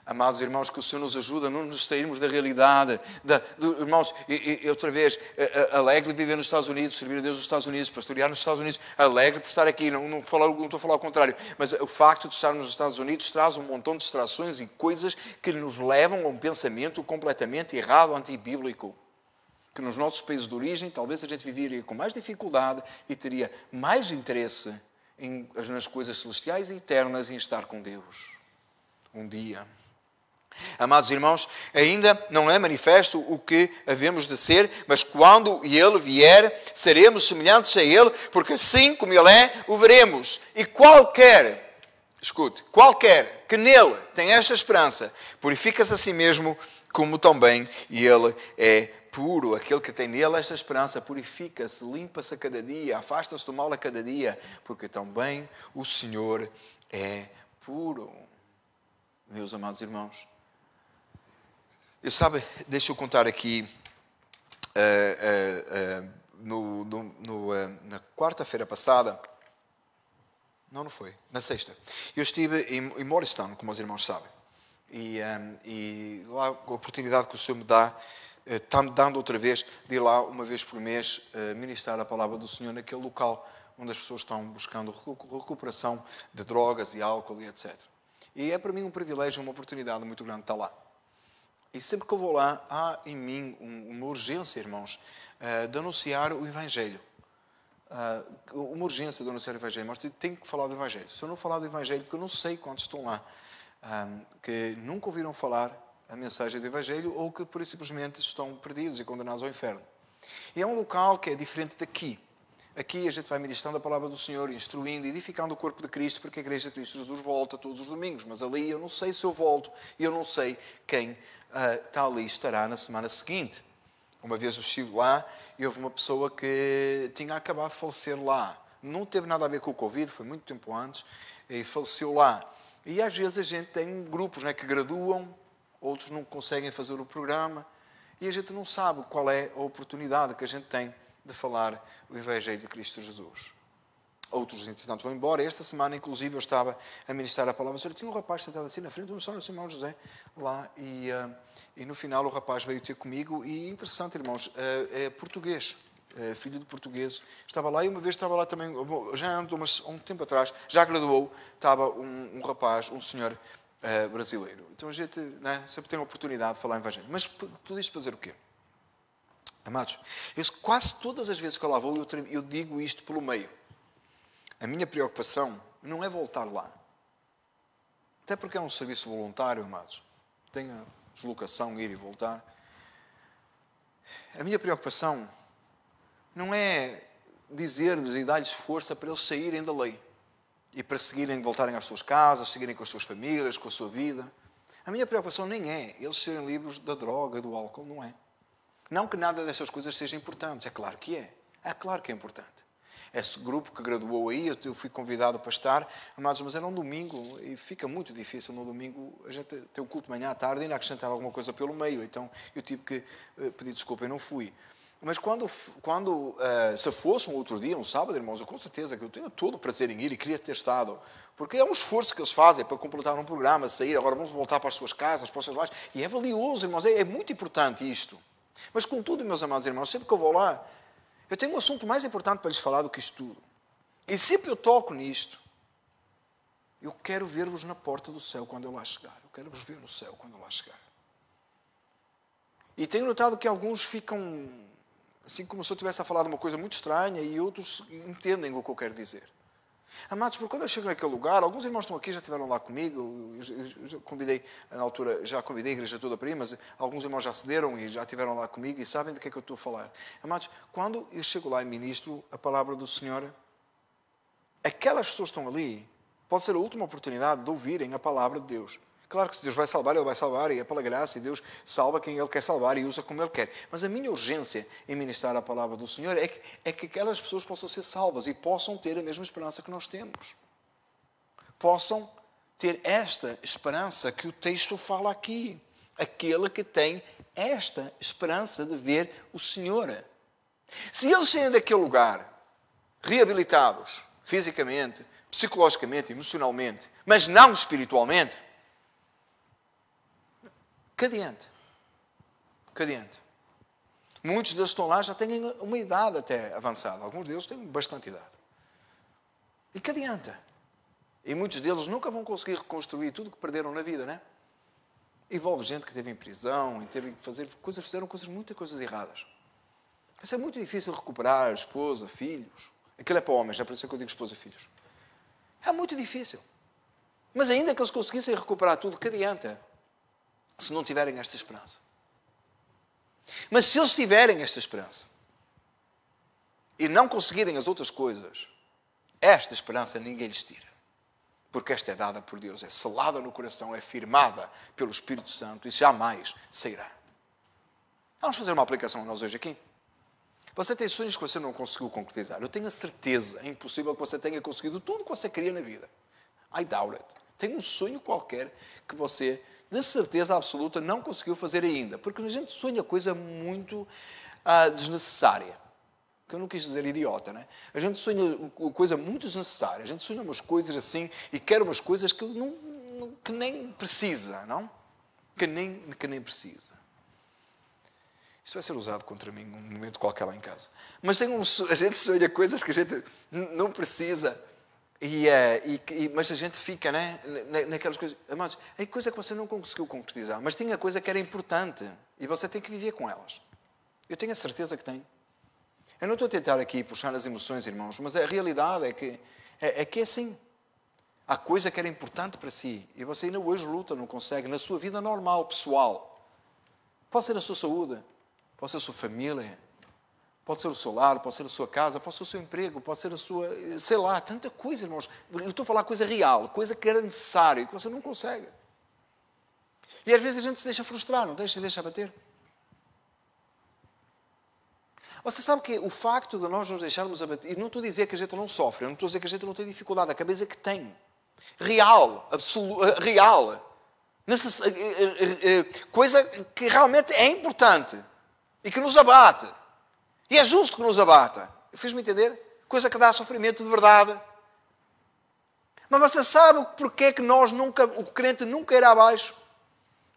Amados irmãos, que o Senhor nos ajude a não nos distrairmos da realidade. Da, do, irmãos, e, e, outra vez, eh, eh, alegre viver nos Estados Unidos, servir a Deus nos Estados Unidos, pastorear nos Estados Unidos, alegre por estar aqui, não, não, falar, não estou a falar o contrário, mas o facto de estarmos nos Estados Unidos traz um montão de distrações e coisas que nos levam a um pensamento completamente errado, antibíblico que nos nossos países de origem talvez a gente viveria com mais dificuldade e teria mais interesse em, nas coisas celestiais e eternas e em estar com Deus. Um dia. Amados irmãos, ainda não é manifesto o que havemos de ser, mas quando Ele vier, seremos semelhantes a Ele, porque assim como Ele é, o veremos. E qualquer, escute, qualquer que nele tem esta esperança, purifica-se a si mesmo, como também Ele é puro, aquele que tem nele esta esperança, purifica-se, limpa-se a cada dia, afasta-se do mal a cada dia, porque também o Senhor é puro. Meus amados irmãos, eu sabe, deixa eu contar aqui, uh, uh, uh, no, no, no, na quarta-feira passada, não, não foi, na sexta, eu estive em, em Morristown, como os irmãos sabem, e, um, e lá a oportunidade que o Senhor me dá está-me eh, dando outra vez de ir lá uma vez por mês eh, ministrar a palavra do Senhor naquele local onde as pessoas estão buscando recuperação de drogas e álcool e etc. E é para mim um privilégio, uma oportunidade muito grande estar lá. E sempre que eu vou lá, há em mim uma urgência, irmãos, eh, de anunciar o Evangelho. Uma urgência de anunciar o Evangelho. Mas tenho que falar do Evangelho. Se eu não falar do Evangelho, porque eu não sei quantos estão lá, que nunca ouviram falar, a mensagem do Evangelho ou que por simplesmente estão perdidos e condenados ao inferno. E é um local que é diferente daqui. Aqui a gente vai ministrando a palavra do Senhor, instruindo, edificando o corpo de Cristo, porque a Igreja de Cristo Jesus volta todos os domingos. Mas ali eu não sei se eu volto e eu não sei quem uh, está ali estará na semana seguinte. Uma vez eu estive lá e houve uma pessoa que tinha acabado de falecer lá. Não teve nada a ver com o Covid, foi muito tempo antes, e faleceu lá. E às vezes a gente tem grupos né, que graduam, outros não conseguem fazer o programa e a gente não sabe qual é a oportunidade que a gente tem de falar o Evangelho de Cristo Jesus. Outros, entretanto, vão embora. Esta semana, inclusive, eu estava a ministrar a palavra. Eu tinha um rapaz sentado assim na frente, um senhor, assim, irmão José, lá. E, uh, e no final o rapaz veio ter comigo. E interessante, irmãos, uh, é português, uh, filho de português. Estava lá e uma vez estava lá também, já há um tempo atrás, já graduou, estava um, um rapaz, um senhor uh, brasileiro. Então a gente né, sempre tem a oportunidade de falar em evangelho. Mas tudo isto para dizer o quê? Amados, eu, quase todas as vezes que eu lá vou, eu, eu digo isto pelo meio. A minha preocupação não é voltar lá. Até porque é um serviço voluntário, amados. Tem a deslocação, ir e voltar. A minha preocupação não é dizer-lhes e dar-lhes força para eles saírem da lei e para seguirem voltarem às suas casas, seguirem com as suas famílias, com a sua vida. A minha preocupação nem é eles serem livres da droga, do álcool, não é. Não que nada dessas coisas seja importante, é claro que é. É claro que é importante. Esse grupo que graduou aí, eu fui convidado para estar, mas, mas era um domingo e fica muito difícil no domingo a gente ter o culto de manhã à tarde e ainda acrescentar alguma coisa pelo meio. Então eu tive que eh, pedir desculpa e não fui. Mas quando, quando eh, se fosse um outro dia, um sábado, irmãos, eu com certeza que eu tenho todo o prazer em ir e queria ter estado. Porque é um esforço que eles fazem para completar um programa, sair, agora vamos voltar para as suas casas, para os seus lares. E é valioso, irmãos, é, é muito importante isto. Mas contudo, meus amados irmãos, sempre que eu vou lá, eu tenho um assunto mais importante para lhes falar do que isto tudo. E sempre eu toco nisto. Eu quero ver-vos na porta do céu quando eu lá chegar. Eu quero vos ver no céu quando eu lá chegar. E tenho notado que alguns ficam assim como se eu tivesse a falar de uma coisa muito estranha e outros entendem o que eu quero dizer. Amados, porque quando eu chego naquele lugar, alguns irmãos estão aqui, já estiveram lá comigo, eu, eu, eu, eu convidei, na altura, já convidei a igreja toda para ir, mas alguns irmãos já cederam e já estiveram lá comigo e sabem do que é que eu estou a falar. Amados, quando eu chego lá e ministro a palavra do Senhor, aquelas pessoas que estão ali, pode ser a última oportunidade de ouvirem a palavra de Deus. Claro que se Deus vai salvar, Ele vai salvar, e é pela graça, e Deus salva quem Ele quer salvar e usa como Ele quer. Mas a minha urgência em ministrar a palavra do Senhor é que, é que aquelas pessoas possam ser salvas e possam ter a mesma esperança que nós temos. Possam ter esta esperança que o texto fala aqui. Aquele que tem esta esperança de ver o Senhor. Se eles saírem daquele lugar reabilitados fisicamente, psicologicamente, emocionalmente, mas não espiritualmente, cadeante. Cadeante. Muitos deles estão lá já têm uma idade até avançada. Alguns deles têm bastante idade. E que adianta? E muitos deles nunca vão conseguir reconstruir tudo que perderam na vida, né? Envolve gente que teve em prisão, e teve que fazer coisas, fizeram coisas, muitas coisas erradas. Isso é muito difícil recuperar, esposa, filhos. Aquilo é para homens, é por isso que eu digo esposa, filhos. É muito difícil. Mas ainda que eles conseguissem recuperar tudo, que adianta? É se não tiverem esta esperança. Mas se eles tiverem esta esperança e não conseguirem as outras coisas, esta esperança ninguém lhes tira. Porque esta é dada por Deus, é selada no coração, é firmada pelo Espírito Santo e jamais sairá. Vamos fazer uma aplicação a nós hoje aqui. Você tem sonhos que você não conseguiu concretizar. Eu tenho a certeza, é impossível que você tenha conseguido tudo o que você queria na vida. I doubt it. Tem um sonho qualquer que você de certeza absoluta não conseguiu fazer ainda, porque a gente sonha coisa muito ah, desnecessária. Que eu não quis dizer idiota, né? A gente sonha coisa muito desnecessária. A gente sonha umas coisas assim e quer umas coisas que, não, que nem precisa, não? Que nem, que nem precisa. Isto vai ser usado contra mim num momento qualquer lá em casa. Mas tem um, a gente sonha coisas que a gente não precisa e, é, e, mas a gente fica né, naquelas coisas. Amados, é coisa que você não conseguiu concretizar, mas tinha coisa que era importante e você tem que viver com elas. Eu tenho a certeza que tem. Eu não estou a tentar aqui puxar as emoções, irmãos, mas a realidade é que é, é que é assim. Há coisa que era importante para si e você ainda hoje luta, não consegue, na sua vida normal, pessoal. Pode ser a sua saúde, pode ser a sua família, Pode ser o seu lar, pode ser a sua casa, pode ser o seu emprego, pode ser a sua. sei lá, tanta coisa, irmãos. Eu estou a falar coisa real, coisa que era é necessária e que você não consegue. E às vezes a gente se deixa frustrar, não deixa, deixa bater. Você sabe que o facto de nós nos deixarmos abater, e não estou a dizer que a gente não sofre, não estou a dizer que a gente não tem dificuldade, a cabeça é que tem. Real, absoluto, eh, real. Eh, eh, coisa que realmente é importante e que nos abate. E é justo que nos abata. Eu fiz-me entender? Coisa que dá sofrimento de verdade. Mas você sabe porque é que nós nunca, o crente nunca irá abaixo?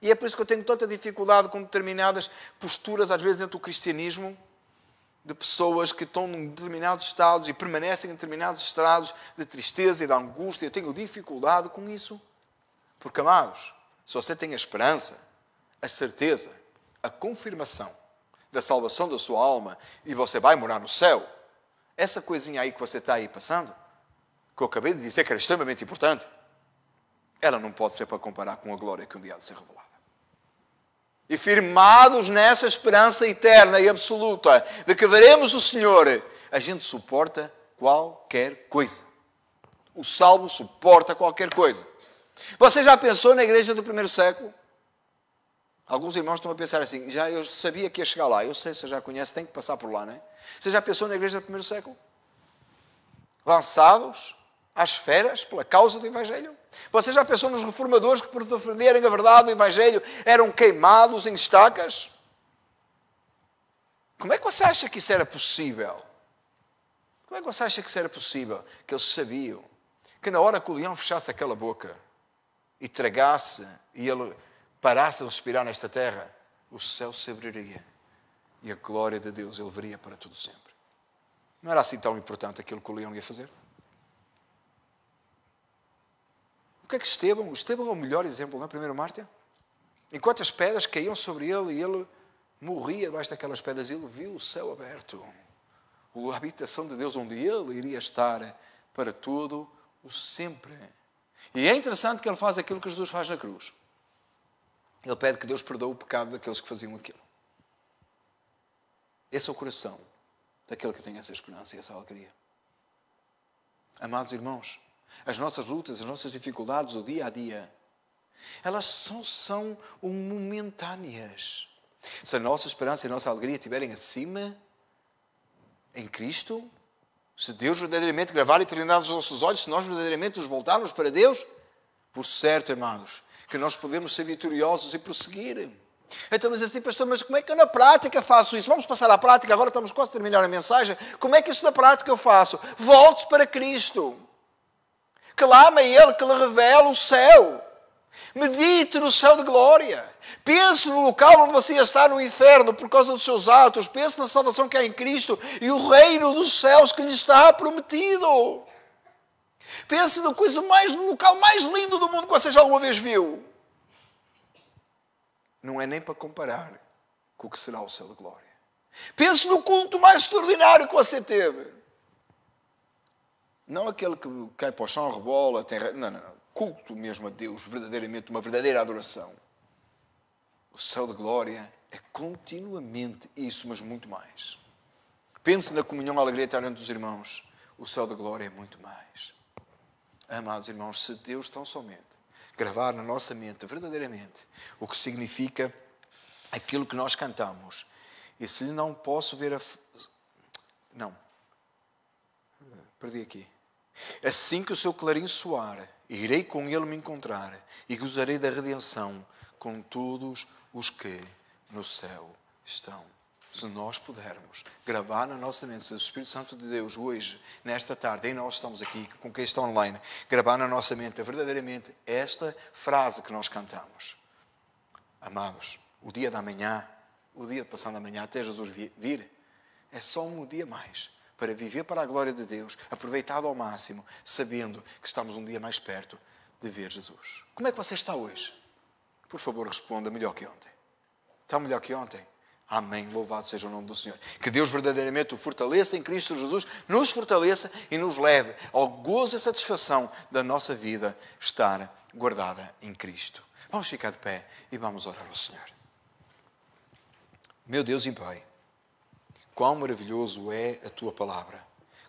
E é por isso que eu tenho tanta dificuldade com determinadas posturas, às vezes, dentro do cristianismo, de pessoas que estão em determinados estados e permanecem em determinados estados de tristeza e de angústia. Eu tenho dificuldade com isso. Porque, amados, se você tem a esperança, a certeza, a confirmação da salvação da sua alma e você vai morar no céu. Essa coisinha aí que você está aí passando, que eu acabei de dizer que era extremamente importante, ela não pode ser para comparar com a glória que um dia há de ser revelada. E firmados nessa esperança eterna e absoluta de que veremos o Senhor, a gente suporta qualquer coisa. O salvo suporta qualquer coisa. Você já pensou na igreja do primeiro século? Alguns irmãos estão a pensar assim, já eu sabia que ia chegar lá, eu sei, se já conhece, tem que passar por lá, não é? Você já pensou na igreja do primeiro século? Lançados às feras pela causa do Evangelho? Você já pensou nos reformadores que, por defenderem a verdade do Evangelho, eram queimados em estacas? Como é que você acha que isso era possível? Como é que você acha que isso era possível? Que eles sabiam que na hora que o leão fechasse aquela boca e tragasse, e ele parasse a respirar nesta terra, o céu se abriria e a glória de Deus ele viria para todo sempre. Não era assim tão importante aquilo que o leão ia fazer? O que é que Estevão? Estevão é o melhor exemplo, não é? Primeiro mártir. Enquanto as pedras caíam sobre ele e ele morria debaixo daquelas pedras, ele viu o céu aberto. A habitação de Deus onde ele iria estar para todo o sempre. E é interessante que ele faz aquilo que Jesus faz na cruz. Ele pede que Deus perdoe o pecado daqueles que faziam aquilo. Esse é o coração daquele que tem essa esperança e essa alegria. Amados irmãos, as nossas lutas, as nossas dificuldades, o dia a dia, elas só são momentâneas. Se a nossa esperança e a nossa alegria estiverem acima, em Cristo, se Deus verdadeiramente gravar e eternidade nos nossos olhos, se nós verdadeiramente nos voltarmos para Deus, por certo, amados, que nós podemos ser vitoriosos e prosseguir. Então, mas assim, pastor, mas como é que eu na prática faço isso? Vamos passar à prática, agora estamos quase terminando a mensagem. Como é que isso na prática eu faço? Volte para Cristo. Clama a é Ele que lhe revela o céu. Medite no céu de glória. Pense no local onde você está no inferno por causa dos seus atos. Pense na salvação que há em Cristo e o reino dos céus que lhe está prometido. Pense no, coisa mais, no local mais lindo do mundo que você já alguma vez viu. Não é nem para comparar com o que será o céu de glória. Pense no culto mais extraordinário que você teve. Não aquele que cai para o chão, rebola, tem... não, não, não. Culto mesmo a Deus, verdadeiramente, uma verdadeira adoração. O céu de glória é continuamente isso, mas muito mais. Pense na comunhão, alegria e entre os irmãos. O céu de glória é muito mais. Amados irmãos, se Deus tão somente gravar na nossa mente verdadeiramente o que significa aquilo que nós cantamos, e se lhe não posso ver a. Não. Perdi aqui. Assim que o seu clarim soar, irei com ele me encontrar e gozarei da redenção com todos os que no céu estão se nós pudermos gravar na nossa mente, o Espírito Santo de Deus hoje, nesta tarde, e nós estamos aqui, com quem está online, gravar na nossa mente verdadeiramente esta frase que nós cantamos. Amados, o dia da manhã, o dia de passando da manhã até Jesus vir, é só um dia mais para viver para a glória de Deus, aproveitado ao máximo, sabendo que estamos um dia mais perto de ver Jesus. Como é que você está hoje? Por favor, responda melhor que ontem. Está melhor que ontem? Amém. Louvado seja o nome do Senhor. Que Deus verdadeiramente o fortaleça em Cristo Jesus, nos fortaleça e nos leve ao gozo e satisfação da nossa vida estar guardada em Cristo. Vamos ficar de pé e vamos orar ao Senhor. Meu Deus e Pai, quão maravilhoso é a tua palavra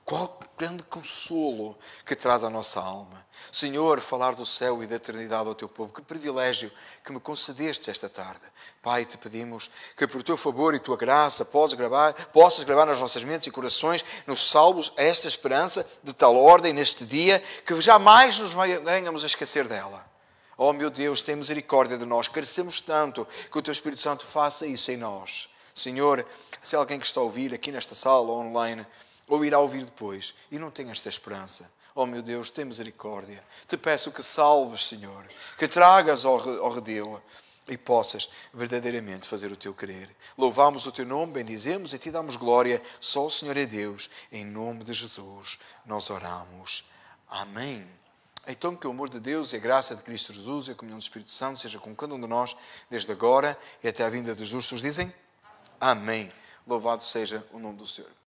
qual grande consolo que traz à nossa alma. Senhor, falar do céu e da eternidade ao teu povo, que privilégio que me concedeste esta tarde. Pai, te pedimos que por teu favor e tua graça possas gravar, possas gravar nas nossas mentes e corações, nos salvos, esta esperança de tal ordem neste dia, que jamais nos venhamos a esquecer dela. Oh meu Deus, tem misericórdia de nós, carecemos tanto que o teu Espírito Santo faça isso em nós. Senhor, se alguém que está a ouvir aqui nesta sala ou online, ou irá ouvir depois, e não tem esta esperança. Oh meu Deus, tem misericórdia. Te peço que salves, Senhor, que tragas ao redelo e possas verdadeiramente fazer o teu querer. Louvamos o teu nome, bendizemos e te damos glória. Só o Senhor é Deus. Em nome de Jesus nós oramos. Amém. Então que o amor de Deus e a graça de Cristo Jesus e a comunhão do Espírito Santo seja com cada um de nós, desde agora e até a vinda dos justos, dizem? Amém. Louvado seja o nome do Senhor.